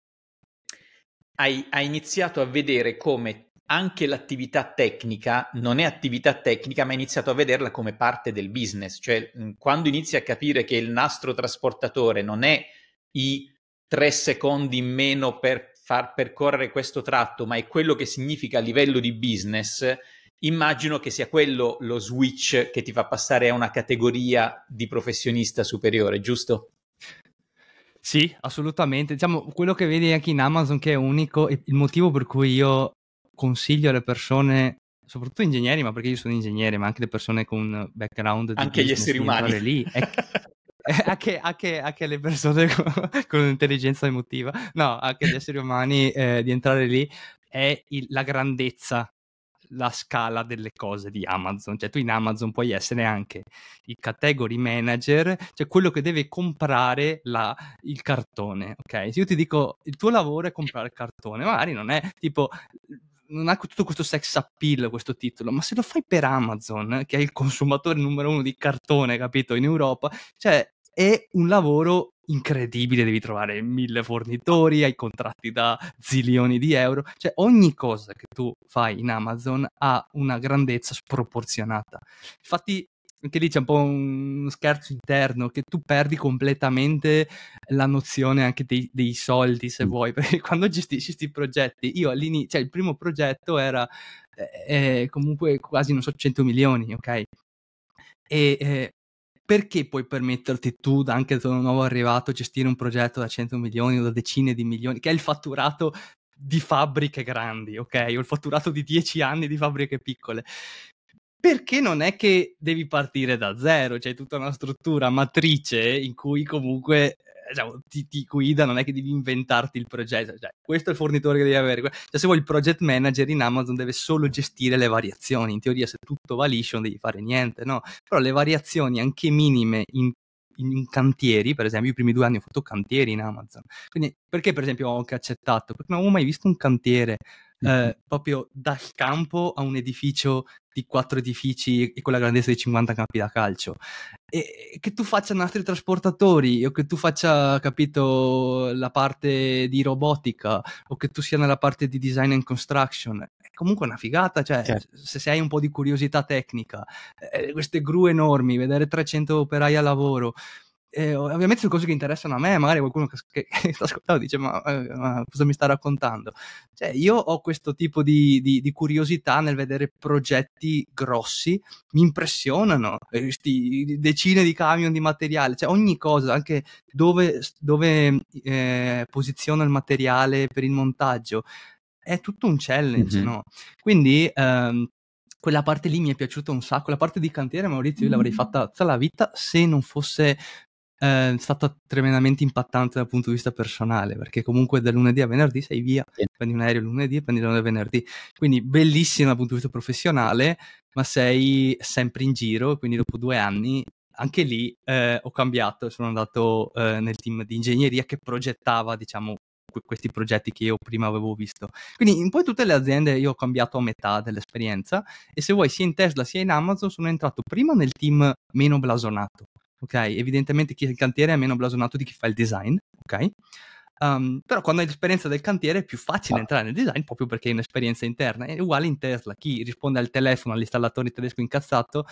hai, hai iniziato a vedere come anche l'attività tecnica non è attività tecnica, ma hai iniziato a vederla come parte del business. Cioè, quando inizi a capire che il nastro trasportatore non è i tre secondi in meno per far percorrere questo tratto, ma è quello che significa a livello di business, Immagino che sia quello lo switch che ti fa passare a una categoria di professionista superiore, giusto? Sì, assolutamente. Diciamo, quello che vedi anche in Amazon che è unico, il motivo per cui io consiglio alle persone, soprattutto ingegneri, ma perché io sono ingegnere, ma anche le persone con background di anche business, gli esseri umani lì, è, eh, anche, anche, anche le persone con, con, intelligenza emotiva, no, anche gli esseri umani eh, di entrare lì è il, la grandezza la scala delle cose di Amazon. Cioè, tu in Amazon puoi essere anche il category manager, cioè quello che deve comprare la, il cartone, ok? Se io ti dico il tuo lavoro è comprare il cartone, magari non è tipo non ha tutto questo sex appeal questo titolo, ma se lo fai per Amazon, che è il consumatore numero uno di cartone, capito, in Europa, cioè è un lavoro incredibile, devi trovare mille fornitori, hai contratti da zilioni di euro, cioè ogni cosa che tu fai in Amazon ha una grandezza sproporzionata. Infatti anche lì c'è un po' uno scherzo interno che tu perdi completamente la nozione anche dei, dei soldi se vuoi perché quando gestisci questi progetti io all'inizio cioè il primo progetto era eh, eh comunque quasi non so 100 milioni ok e eh, perché puoi permetterti tu, anche da un nuovo arrivato, gestire un progetto da 100 milioni o da decine di milioni, che è il fatturato di fabbriche grandi, ok? O il fatturato di 10 anni di fabbriche piccole perché non è che devi partire da zero, c'è cioè tutta una struttura matrice in cui comunque diciamo, ti, ti, guida, non è che devi inventarti il progetto, cioè, questo è il fornitore che devi avere. Cioè, se vuoi il project manager in Amazon deve solo gestire le variazioni, in teoria se tutto va liscio non devi fare niente, no? Però le variazioni anche minime in in cantieri, per esempio, i primi due anni ho fatto cantieri in Amazon. Quindi, perché per esempio ho anche accettato? Perché non avevo mai visto un cantiere, Ehm, proprio dal campo a un edificio di quattro edifici e con la grandezza di 50 campi da calcio. E che tu faccia nastri trasportatori, o che tu faccia, capito, la parte di robotica, o che tu sia nella parte di design and construction. È comunque una figata, cioè, certo. se, se hai un po' di curiosità tecnica, eh, queste gru enormi, vedere 300 operai a lavoro, eh, ovviamente sono cose che interessano a me, magari qualcuno che, che sta ascoltando dice ma, eh, ma, cosa mi sta raccontando? Cioè io ho questo tipo di, di, di curiosità nel vedere progetti grossi, mi impressionano, questi eh, decine di camion di materiale, cioè ogni cosa, anche dove, dove eh, posiziona il materiale per il montaggio, è tutto un challenge, mm-hmm. no? Quindi... Ehm, quella parte lì mi è piaciuta un sacco. La parte di cantiere, Maurizio, io l'avrei fatta tutta la vita se non fosse è ehm, stata tremendamente impattante dal punto di vista personale, perché comunque da lunedì a venerdì sei via, prendi un aereo lunedì e prendi l'aereo venerdì. Quindi bellissima dal punto di vista professionale, ma sei sempre in giro, quindi dopo due anni anche lì eh, ho cambiato, sono andato eh, nel team di ingegneria che progettava, diciamo, questi progetti che io prima avevo visto. Quindi in poi tutte le aziende io ho cambiato a metà dell'esperienza e se vuoi sia in Tesla sia in Amazon sono entrato prima nel team meno blasonato, ok? Evidentemente chi è il cantiere è meno blasonato di chi fa il design, ok? Um, però quando hai l'esperienza del cantiere è più facile ah. entrare nel design proprio perché hai un'esperienza interna. È uguale in Tesla, chi risponde al telefono all'installatore tedesco incazzato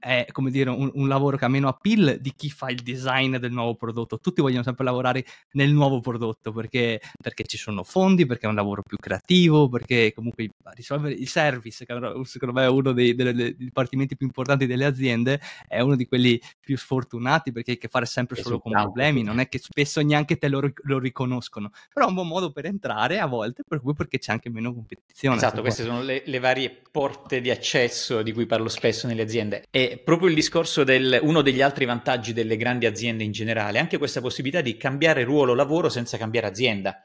è come dire un, un, lavoro che ha meno appeal di chi fa il design del nuovo prodotto. Tutti vogliono sempre lavorare nel nuovo prodotto perché, perché ci sono fondi, perché è un lavoro più creativo, perché comunque risolvere il service, che secondo me è uno dei, dei, dei, dipartimenti più importanti delle aziende, è uno di quelli più sfortunati perché hai a che fare sempre solo con esatto, problemi, non è che spesso neanche te lo, lo, riconoscono. Però è un buon modo per entrare a volte, proprio perché c'è anche meno competizione. Esatto, queste qua. sono le, le, varie porte di accesso di cui parlo spesso nelle aziende. E proprio il discorso del uno degli altri vantaggi delle grandi aziende in generale, anche questa possibilità di cambiare ruolo lavoro senza cambiare azienda.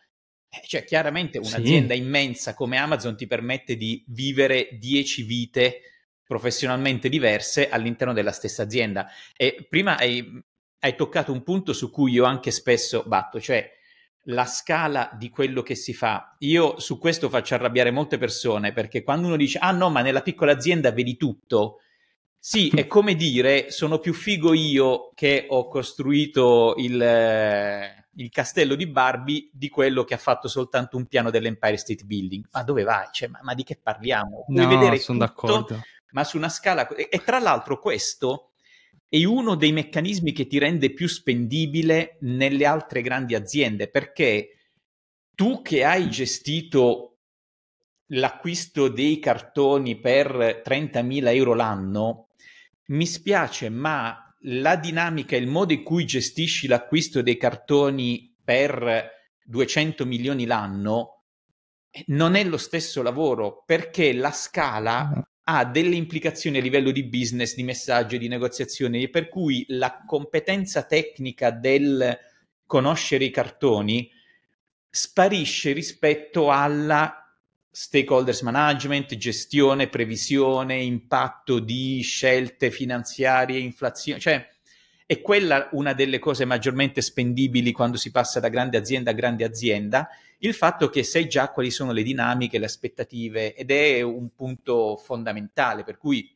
Eh, cioè, chiaramente un'azienda sì. immensa come Amazon ti permette di vivere 10 vite professionalmente diverse all'interno della stessa azienda. E prima hai, hai, toccato un punto su cui io anche spesso batto, cioè la scala di quello che si fa. Io su questo faccio arrabbiare molte persone perché quando uno dice ah no, ma nella piccola azienda vedi tutto, sì, mm. è come dire, sono più figo io che ho costruito il, eh, il, castello di Barbie di quello che ha fatto soltanto un piano dell'Empire State Building. Ma dove vai? Cioè, ma, ma, di che parliamo? Puoi no, vedere sono d'accordo. Ma su una scala... E, e tra l'altro questo è uno dei meccanismi che ti rende più spendibile nelle altre grandi aziende, perché tu che hai gestito l'acquisto dei cartoni per 30.000 euro l'anno mi spiace, ma la dinamica, il modo in cui gestisci l'acquisto dei cartoni per 200 milioni l'anno eh, non è lo stesso lavoro perché la scala mm-hmm. ha delle implicazioni a livello di business, di messaggio, di negoziazione, per cui la competenza tecnica del conoscere i cartoni sparisce rispetto alla stakeholders management, gestione, previsione, impatto di scelte finanziarie, inflazione, cioè è quella una delle cose maggiormente spendibili quando si passa da grande azienda a grande azienda, il fatto che sai già quali sono le dinamiche, le aspettative ed è un punto fondamentale, per cui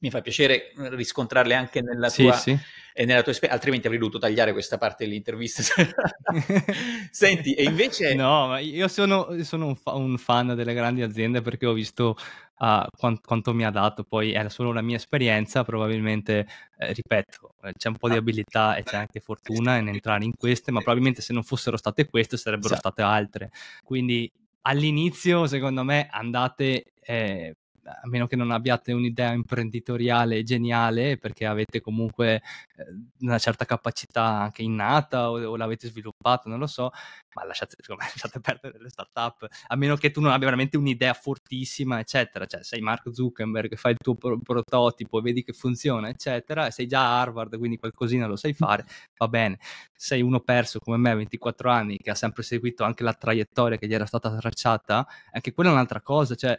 mi fa piacere eh, riscontrarle anche nella sì, tua, sì. Nella tua esperienza, altrimenti avrei dovuto tagliare questa parte dell'intervista. Senti, e invece... No, ma io sono, sono un, fa- un, fan delle grandi aziende perché ho visto uh, ah, quant- quanto mi ha dato, poi era solo la mia esperienza, probabilmente, eh, ripeto, eh, c'è un po' di ah. abilità e c'è anche fortuna in entrare in queste, ma probabilmente se non fossero state queste sarebbero sì. Esatto. state altre. Quindi all'inizio, secondo me, andate eh, a meno che non abbiate un'idea imprenditoriale geniale, perché avete comunque eh, una certa capacità anche innata o, o l'avete sviluppata, non lo so, ma lasciate, me, lasciate, perdere le startup, a meno che tu non abbia veramente un'idea fortissima, eccetera. Cioè, sei Mark Zuckerberg, fai il tuo pro- prototipo, vedi che funziona, eccetera, sei già Harvard, quindi qualcosina lo sai fare, va bene. Sei uno perso come me, a 24 anni, che ha sempre seguito anche la traiettoria che gli era stata tracciata, anche quella è un'altra cosa, cioè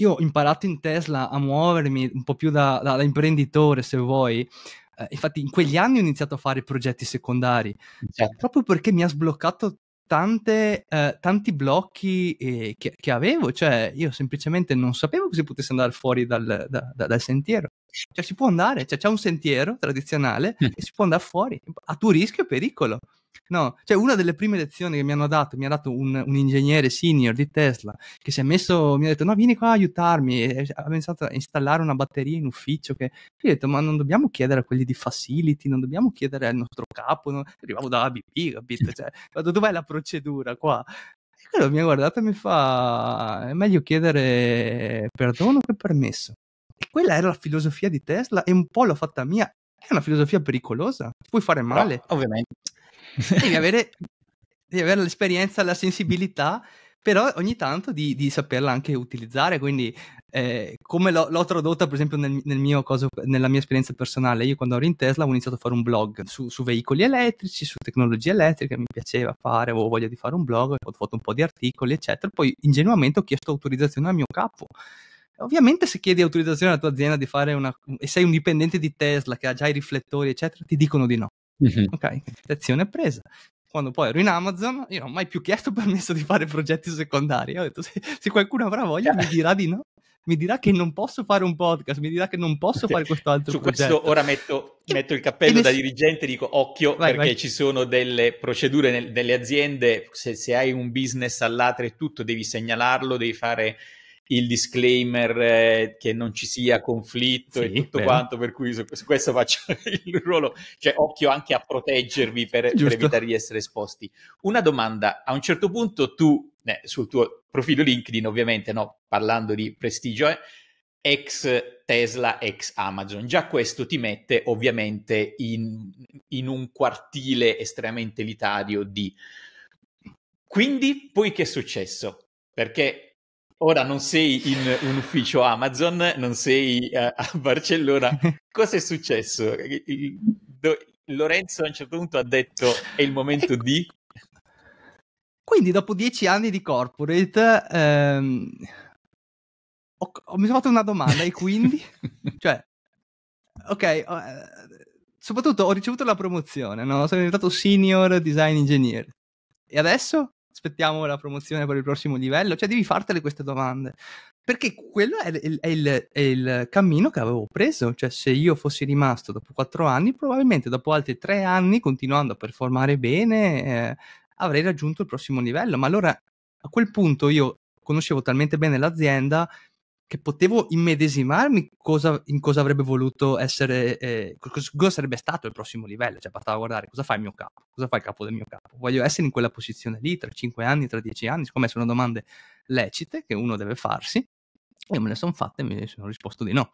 io ho imparato in Tesla a muovermi un po' più da, da, da imprenditore, se vuoi. Eh, infatti, in quegli anni ho iniziato a fare progetti secondari, eh, certo. proprio perché mi ha sbloccato tante, eh, tanti blocchi eh, che, che, avevo. Cioè, io semplicemente non sapevo che si potesse andare fuori dal, da, dal sentiero. Cioè si può andare, cioè, c'è un sentiero tradizionale mm. e si può andare fuori a tuo rischio e pericolo. No, cioè una delle prime lezioni che mi hanno dato, mi ha dato un, un, ingegnere senior di Tesla che si è messo, mi ha detto no vieni qua a aiutarmi, e ha pensato a installare una batteria in ufficio, che io ho detto ma non dobbiamo chiedere a quelli di facility, non dobbiamo chiedere al nostro capo, no? arrivavo da ABP, capito? Cioè, dov'è la procedura qua? E quello mi ha guardato e mi fa è meglio chiedere perdono che permesso. E quella era la filosofia di Tesla e un po' l'ho fatta mia. È una filosofia pericolosa, puoi fare male. Però, ovviamente. Devi avere, devi avere l'esperienza, la sensibilità però ogni tanto di, di, saperla anche utilizzare, quindi eh, come l'ho, l'ho, tradotta per esempio nel, nel mio coso, nella mia esperienza personale, io quando ero in Tesla ho iniziato a fare un blog su, su, veicoli elettrici, su tecnologie elettriche, mi piaceva fare, avevo voglia di fare un blog, ho fatto un po' di articoli eccetera, poi ingenuamente ho chiesto autorizzazione al mio capo Ovviamente se chiedi autorizzazione alla tua azienda di fare una... e sei un dipendente di Tesla che ha già i riflettori, eccetera, ti dicono di no. Mm-hmm. Ok, lezione presa. Quando poi ero in Amazon, io non ho mai più chiesto permesso di fare progetti secondari. Ho detto, se, se qualcuno avrà voglia mi dirà di no mi dirà che non posso fare un podcast, mi dirà che non posso fare quest'altro Su progetto. questo ora metto, metto il cappello da dirigente e dico occhio vai, perché vai. ci sono delle procedure nel, delle aziende, se, se, hai un business all'atre e tutto devi segnalarlo, devi fare il disclaimer eh, che non ci sia conflitto sì, e tutto vero. quanto, per cui su, su, questo faccio il ruolo, cioè occhio anche a proteggervi per, per, evitare di essere esposti. Una domanda, a un certo punto tu, eh, sul tuo profilo LinkedIn ovviamente, no, parlando di prestigio, eh, ex Tesla, ex Amazon, già questo ti mette ovviamente in, in un quartile estremamente elitario di... Quindi poi che è successo? Perché Ora non sei in un ufficio Amazon, non sei eh, a, a Barcellona. Cosa è successo? Il, il, Lorenzo a un certo punto ha detto è il momento ecco. di... Quindi dopo dieci anni di corporate ehm, ho, ho, mi sono fatto una domanda e quindi... cioè, ok, ho, eh, soprattutto ho ricevuto la promozione, no? sono diventato senior design engineer. E adesso? aspettiamo la promozione per il prossimo livello? Cioè devi fartele queste domande. Perché quello è il, è il, è il cammino che avevo preso, cioè se io fossi rimasto dopo quattro anni, probabilmente dopo altri tre anni, continuando a performare bene, eh, avrei raggiunto il prossimo livello. Ma allora a quel punto io conoscevo talmente bene l'azienda che potevo immedesimarmi cosa, in cosa avrebbe voluto essere, eh, cosa sarebbe stato il prossimo livello, cioè bastava guardare cosa fa il mio capo, cosa fa il capo del mio capo, voglio essere in quella posizione lì tra 5 anni, tra 10 anni, siccome sono domande lecite che uno deve farsi, io me le sono fatte e mi sono risposto di no,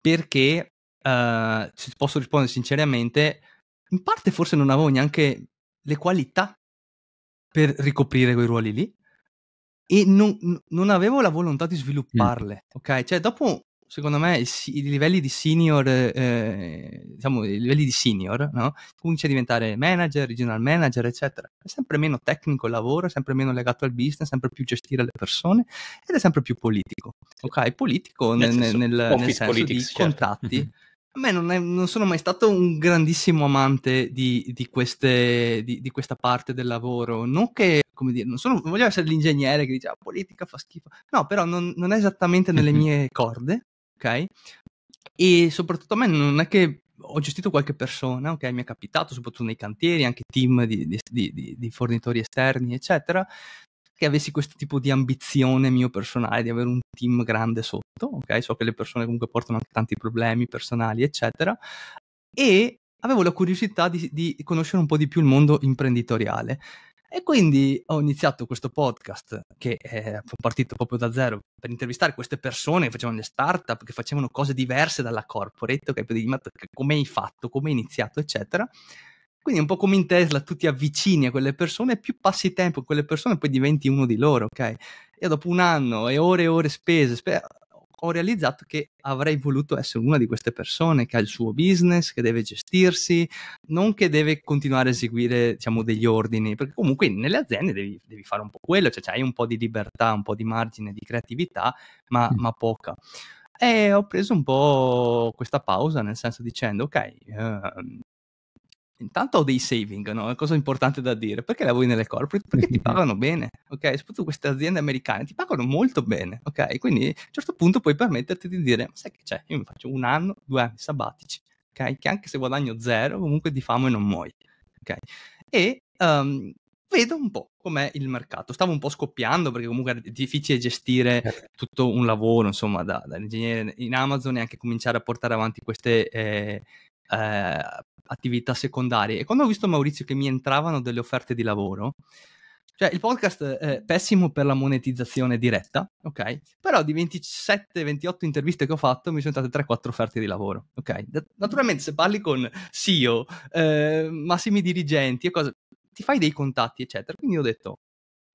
perché eh, se posso rispondere sinceramente, in parte forse non avevo neanche le qualità per ricoprire quei ruoli lì, e non, non, avevo la volontà di mm. svilupparle, mm. ok? Cioè dopo, secondo me, i, livelli di senior, eh, diciamo, i livelli di senior, no? Cominci a diventare manager, regional manager, eccetera. È sempre meno tecnico il lavoro, è sempre meno legato al business, sempre più gestire le persone ed è sempre più politico, ok? Politico nel, nel senso, nel, nel senso politics, di certo. contratti. Mm-hmm a me non, è, non, sono mai stato un grandissimo amante di, di, queste, di, di questa parte del lavoro. Non che, come dire, non, sono, non voglio essere l'ingegnere che dice ah, politica fa schifo. No, però non, non è esattamente nelle mhm. mie corde, ok? E soprattutto a me non è che ho gestito qualche persona, ok? Mi è capitato, soprattutto nei cantieri, anche team di, di, di, di fornitori esterni, eccetera che avessi questo tipo di ambizione mio personale di avere un team grande sotto, ok? So che le persone comunque portano anche tanti problemi personali, eccetera, e avevo la curiosità di, di conoscere un po' di più il mondo imprenditoriale. E quindi ho iniziato questo podcast che è eh, partito proprio da zero per intervistare queste persone che facevano le startup, che facevano cose diverse dalla corporate, ok? Per dire, ma come hai fatto, come hai iniziato, eccetera. Quindi è un po' come in Tesla, tu ti avvicini a quelle persone, più passi tempo con quelle persone, poi diventi uno di loro, ok? Io dopo un anno e ore e ore spese, spe- ho realizzato che avrei voluto essere una di queste persone che ha il suo business, che deve gestirsi, non che deve continuare a eseguire diciamo, degli ordini, perché comunque nelle aziende devi, devi fare un po' quello, cioè hai un po' di libertà, un po' di margine di creatività, ma, ma poca. E ho preso un po' questa pausa, nel senso dicendo, ok, eh, intanto ho dei saving, no? Una cosa importante da dire. Perché lavori nelle corporate? Perché ti pagano bene, ok? Soprattutto queste aziende americane ti pagano molto bene, ok? Quindi a un certo punto puoi permetterti di dire, ma sai che c'è? Io mi faccio un anno, due anni sabbatici, ok? Che anche se guadagno zero, comunque di e non muoio, ok? E um, vedo un po' com'è il mercato. Stavo un po' scoppiando perché comunque è difficile gestire eh. tutto un lavoro, insomma, da, ingegnere in Amazon e anche cominciare a portare avanti queste... Eh, eh, attività secondarie. E quando ho visto Maurizio che mi entravano delle offerte di lavoro, cioè il podcast è pessimo per la monetizzazione diretta, ok? Però di 27-28 interviste che ho fatto mi sono state 3-4 offerte di lavoro, ok? Naturalmente se parli con CEO, eh, massimi dirigenti e cose, ti fai dei contatti, eccetera. Quindi ho detto,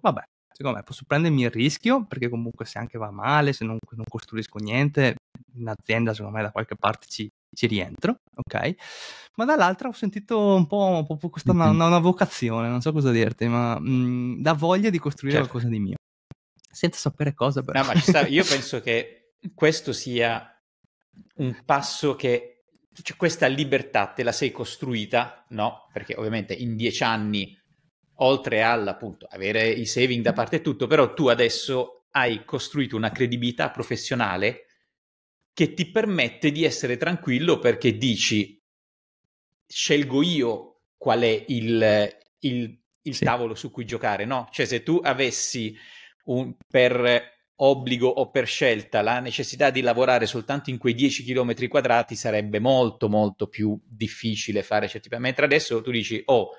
vabbè, secondo me posso prendermi il rischio, perché comunque se anche va male, se non, non costruisco niente, l'azienda secondo me da qualche parte ci, ci rientro, ok? Ma dall'altra ho sentito un po', un po questa una, mm-hmm. una, vocazione, non so cosa dirti, ma mh, mm, da voglia di costruire certo. qualcosa di mio, senza sapere cosa però. No, ma sta, io penso che questo sia un passo che, cioè questa libertà te la sei costruita, no? Perché ovviamente in dieci anni, oltre all'appunto avere i saving da mm-hmm. parte e tutto, però tu adesso hai costruito una credibilità professionale che ti permette di essere tranquillo perché dici scelgo io qual è il, il, il sì. tavolo su cui giocare, no? Cioè se tu avessi un, per obbligo o per scelta la necessità di lavorare soltanto in quei 10 km quadrati sarebbe molto molto più difficile fare certi cioè, mentre adesso tu dici ho oh,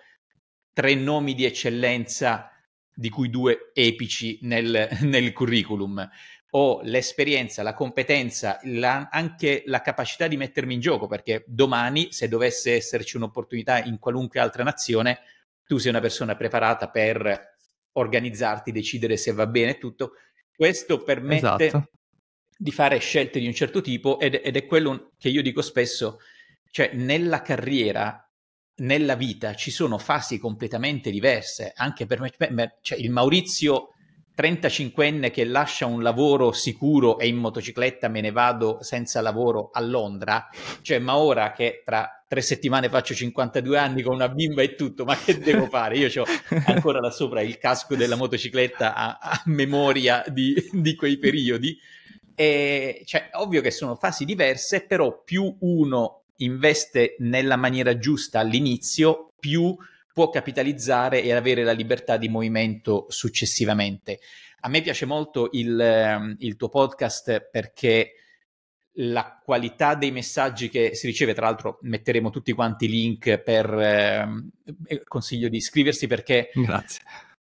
tre nomi di eccellenza di cui due epici nel, nel curriculum ho l'esperienza, la competenza, la, anche la capacità di mettermi in gioco, perché domani, se dovesse esserci un'opportunità in qualunque altra nazione, tu sei una persona preparata per organizzarti, decidere se va bene tutto. Questo permette esatto. di fare scelte di un certo tipo ed, ed è quello che io dico spesso, cioè nella carriera nella vita ci sono fasi completamente diverse, anche per me, cioè il Maurizio 35enne che lascia un lavoro sicuro e in motocicletta me ne vado senza lavoro a Londra, cioè ma ora che tra tre settimane faccio 52 anni con una bimba e tutto, ma che devo fare? Io ho ancora là sopra il casco della motocicletta a, a memoria di, di, quei periodi. E, cioè, ovvio che sono fasi diverse, però più uno investe nella maniera giusta all'inizio, più può capitalizzare e avere la libertà di movimento successivamente. A me piace molto il, ehm, il tuo podcast perché la qualità dei messaggi che si riceve, tra l'altro metteremo tutti quanti i link per eh, consiglio di iscriversi perché Grazie.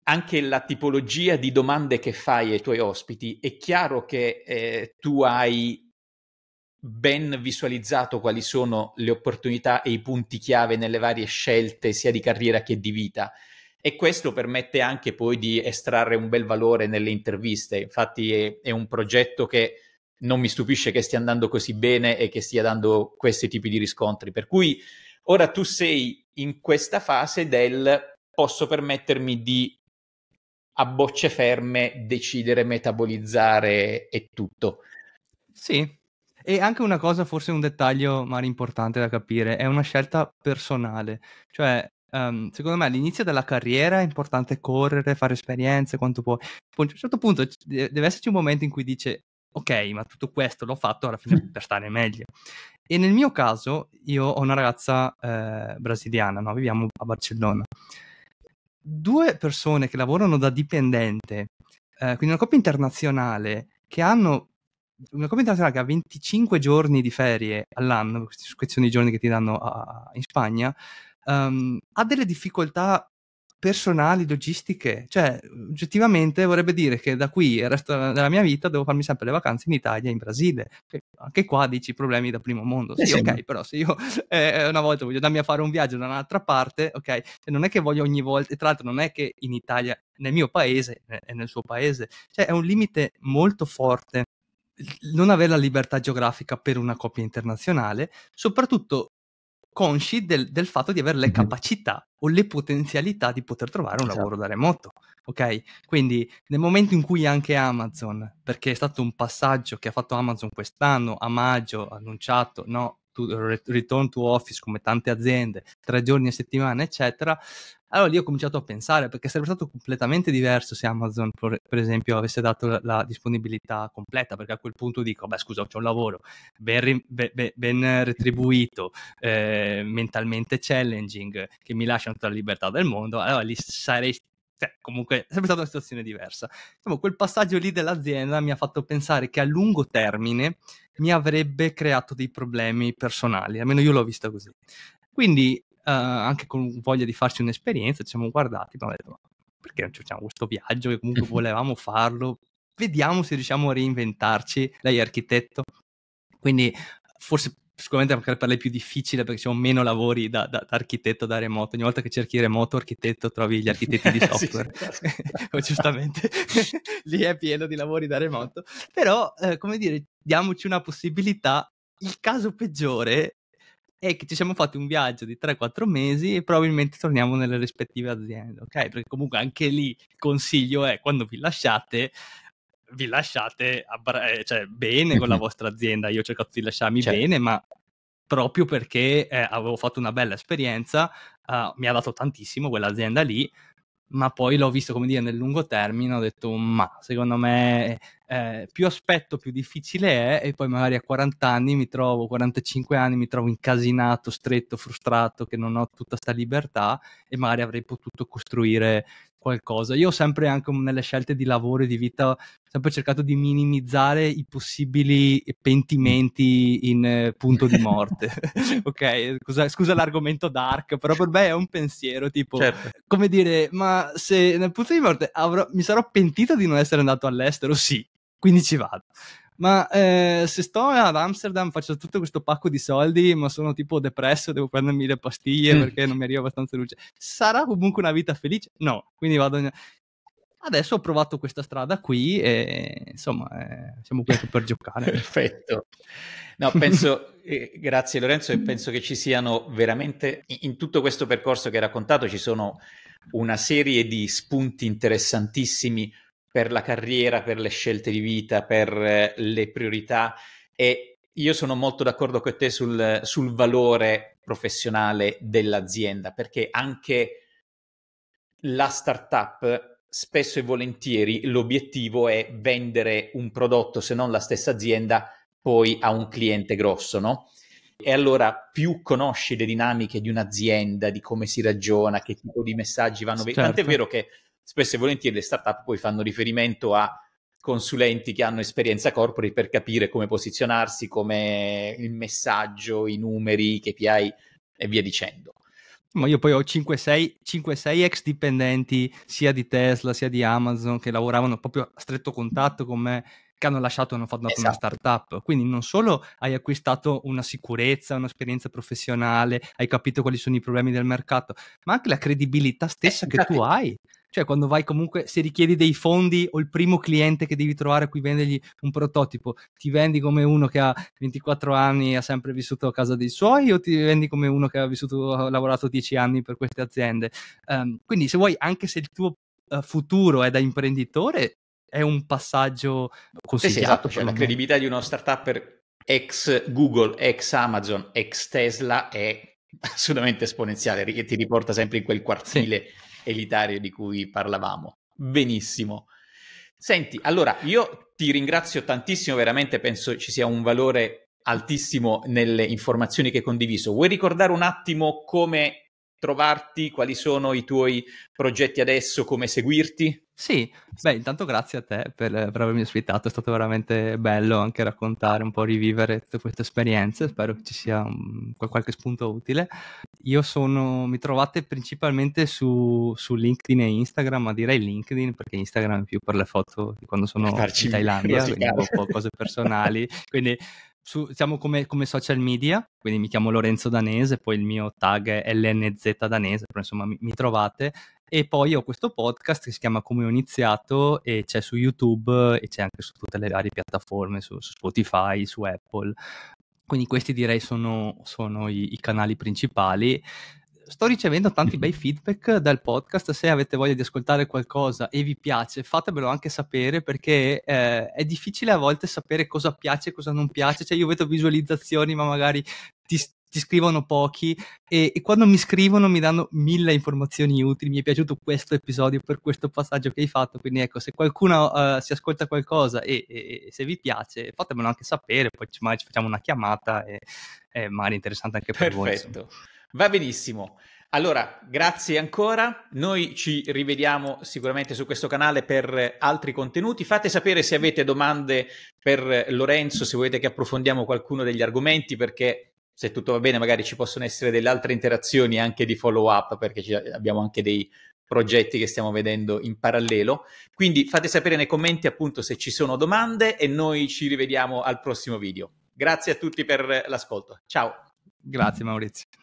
anche la tipologia di domande che fai ai tuoi ospiti è chiaro che eh, tu hai ben visualizzato quali sono le opportunità e i punti chiave nelle varie scelte sia di carriera che di vita. E questo permette anche poi di estrarre un bel valore nelle interviste. Infatti è, è un progetto che non mi stupisce che stia andando così bene e che stia dando questi tipi di riscontri. Per cui ora tu sei in questa fase del posso permettermi di a bocce ferme decidere, metabolizzare e tutto. Sì, e anche una cosa, forse un dettaglio, ma importante da capire, è una scelta personale. Cioè, um, secondo me all'inizio della carriera è importante correre, fare esperienze quanto puoi. Poi a un certo punto deve esserci un momento in cui dice, ok, ma tutto questo l'ho fatto alla fine mm. per stare meglio. E nel mio caso, io ho una ragazza eh, brasiliana, no? viviamo a Barcellona. Due persone che lavorano da dipendente, eh, quindi una coppia internazionale, che hanno una coppia internazionale che ha 25 giorni di ferie all'anno, questi sono i giorni che ti danno a, in Spagna, um, ha delle difficoltà personali, logistiche, cioè oggettivamente vorrebbe dire che da qui il resto della mia vita devo farmi sempre le vacanze in Italia e in Brasile, che anche qua dici problemi da primo mondo, eh, sì, sì ok, però se io eh, una volta voglio andarmi a fare un viaggio da un'altra parte, ok, cioè, non è che voglio ogni volta, e tra l'altro non è che in Italia, nel mio paese eh, e nel suo paese, cioè è un limite molto forte non avere la libertà geografica per una coppia internazionale, soprattutto consci del, del fatto di avere le capacità o le potenzialità di poter trovare un esatto. lavoro da certo. remoto. Ok? Quindi nel momento in cui anche Amazon, perché è stato un passaggio che ha fatto Amazon quest'anno, a maggio, ha annunciato, no, to, return to office come tante aziende, tre giorni a settimana, eccetera, allora lì ho cominciato a pensare perché sarebbe stato completamente diverso se Amazon, per, esempio, avesse dato la, la disponibilità completa, perché a quel punto dico, beh scusa, ho un lavoro ben, ben, ben retribuito, eh, mentalmente challenging, che mi lascia tutta la libertà del mondo, allora lì sarei cioè comunque è sempre stata una situazione diversa. Insomma, diciamo, quel passaggio lì dell'azienda mi ha fatto pensare che a lungo termine mi avrebbe creato dei problemi personali, almeno io l'ho visto così. Quindi Uh, anche con voglia di farci un'esperienza, ci siamo guardati, abbiamo detto, perché non ci facciamo questo viaggio che comunque volevamo farlo? Vediamo se riusciamo a reinventarci. Lei è architetto, quindi forse sicuramente anche per lei più difficile perché ci sono meno lavori da, da, da, architetto da remoto. Ogni volta che cerchi remoto architetto trovi gli architetti di software, giustamente lì è pieno di lavori da remoto. Però, eh, come dire, diamoci una possibilità. Il caso peggiore è che ci siamo fatti un viaggio di 3-4 mesi e probabilmente torniamo nelle rispettive aziende, ok? Perché comunque anche lì il consiglio è quando vi lasciate vi lasciate abbra- eh, cioè, bene con la vostra azienda. Io ho cercato di lasciarmi certo. bene, ma proprio perché eh, avevo fatto una bella esperienza, uh, mi ha dato tantissimo quell'azienda lì, ma poi l'ho visto, come dire, nel lungo termine, ho detto, ma secondo me eh, più aspetto, più difficile è, e poi magari a 40 anni mi trovo, 45 anni mi trovo incasinato, stretto, frustrato, che non ho tutta questa libertà e magari avrei potuto costruire qualcosa. Io ho sempre anche nelle scelte di lavoro e di vita sempre cercato di minimizzare i possibili pentimenti in eh, punto di morte. ok, scusa, scusa, l'argomento dark, però per me è un pensiero tipo, certo. come dire, ma se nel punto di morte avrò, mi sarò pentito di non essere andato all'estero? Sì, quindi ci vado. Ma eh, se sto ad Amsterdam faccio tutto questo pacco di soldi, ma sono tipo depresso, devo prendermi le pastiglie mm. perché non mi arriva abbastanza luce. Sarà comunque una vita felice? No, quindi vado. In... Adesso ho provato questa strada qui e insomma eh, siamo qui per giocare. Perfetto. No, penso, eh, grazie Lorenzo, e penso che ci siano veramente, in tutto questo percorso che hai raccontato, ci sono una serie di spunti interessantissimi per la carriera, per le scelte di vita, per eh, le priorità e io sono molto d'accordo con te sul, sul valore professionale dell'azienda perché anche la startup spesso e volentieri l'obiettivo è vendere un prodotto, se non la stessa azienda, poi a un cliente grosso, no? E allora più conosci le dinamiche di un'azienda, di come si ragiona, che tipo di messaggi vanno... Certo. Tant'è vero che spesso e volentieri le startup poi fanno riferimento a consulenti che hanno esperienza corporate per capire come posizionarsi, come il messaggio, i numeri, i KPI e via dicendo. Ma io poi ho 5-6 ex dipendenti sia di Tesla sia di Amazon che lavoravano proprio a stretto contatto con me, che hanno lasciato e hanno fatto esatto. una startup. Quindi non solo hai acquistato una sicurezza, un'esperienza professionale, hai capito quali sono i problemi del mercato, ma anche la credibilità stessa esatto. che tu hai cioè quando vai comunque, se richiedi dei fondi o il primo cliente che devi trovare a cui vendergli un prototipo, ti vendi come uno che ha 24 anni e ha sempre vissuto a casa dei suoi o ti vendi come uno che ha, vissuto, ha lavorato 10 anni per queste aziende? Um, quindi se vuoi, anche se il tuo eh, futuro è da imprenditore, è un passaggio consigliato. Sì, sì, esatto, cioè la credibilità di uno startup ex Google, ex Amazon, ex Tesla è assolutamente esponenziale, che ti riporta sempre in quel quartile sì elitario di cui parlavamo. Benissimo. Senti, allora io ti ringrazio tantissimo, veramente penso ci sia un valore altissimo nelle informazioni che hai condiviso. Vuoi ricordare un attimo come trovarti, quali sono i tuoi progetti adesso, come seguirti? Sì, beh, intanto grazie a te per, per avermi ospitato, è stato veramente bello anche raccontare un po', rivivere tutte queste esperienze, spero che ci sia un, qualche spunto utile. Io sono, mi trovate principalmente su, su, LinkedIn e Instagram, ma direi LinkedIn perché Instagram è più per le foto di quando sono Farci in Thailandia, quindi un po' cose personali, quindi su, siamo come, come, social media, quindi mi chiamo Lorenzo Danese, poi il mio tag è LNZ Danese, però insomma mi, mi trovate. E poi ho questo podcast che si chiama Come ho iniziato e c'è su YouTube e c'è anche su tutte le varie piattaforme, su, su Spotify, su Apple. Quindi questi direi sono, sono i, i canali principali sto ricevendo tanti bei mhm. feedback dal podcast. Se avete voglia di ascoltare qualcosa e vi piace, fatemelo anche sapere perché eh, è difficile a volte sapere cosa piace e cosa non piace. Cioè, io vedo visualizzazioni, ma magari ti, ti scrivono pochi e, e, quando mi scrivono mi danno mille informazioni utili. Mi è piaciuto questo episodio per questo passaggio che hai fatto. Quindi ecco, se qualcuno uh, si ascolta qualcosa e, e, e, se vi piace, fatemelo anche sapere. Poi ci, magari ci facciamo una chiamata e, magari interessante anche per Perfetto. voi. Insomma. Va benissimo. Allora, grazie ancora. Noi ci rivediamo sicuramente su questo canale per altri contenuti. Fate sapere se avete domande per Lorenzo, se volete che approfondiamo qualcuno degli argomenti, perché se tutto va bene magari ci possono essere delle altre interazioni anche di follow up, perché abbiamo anche dei progetti che stiamo vedendo in parallelo. Quindi fate sapere nei commenti appunto se ci sono domande e noi ci rivediamo al prossimo video. Grazie a tutti per l'ascolto. Ciao. Grazie Maurizio.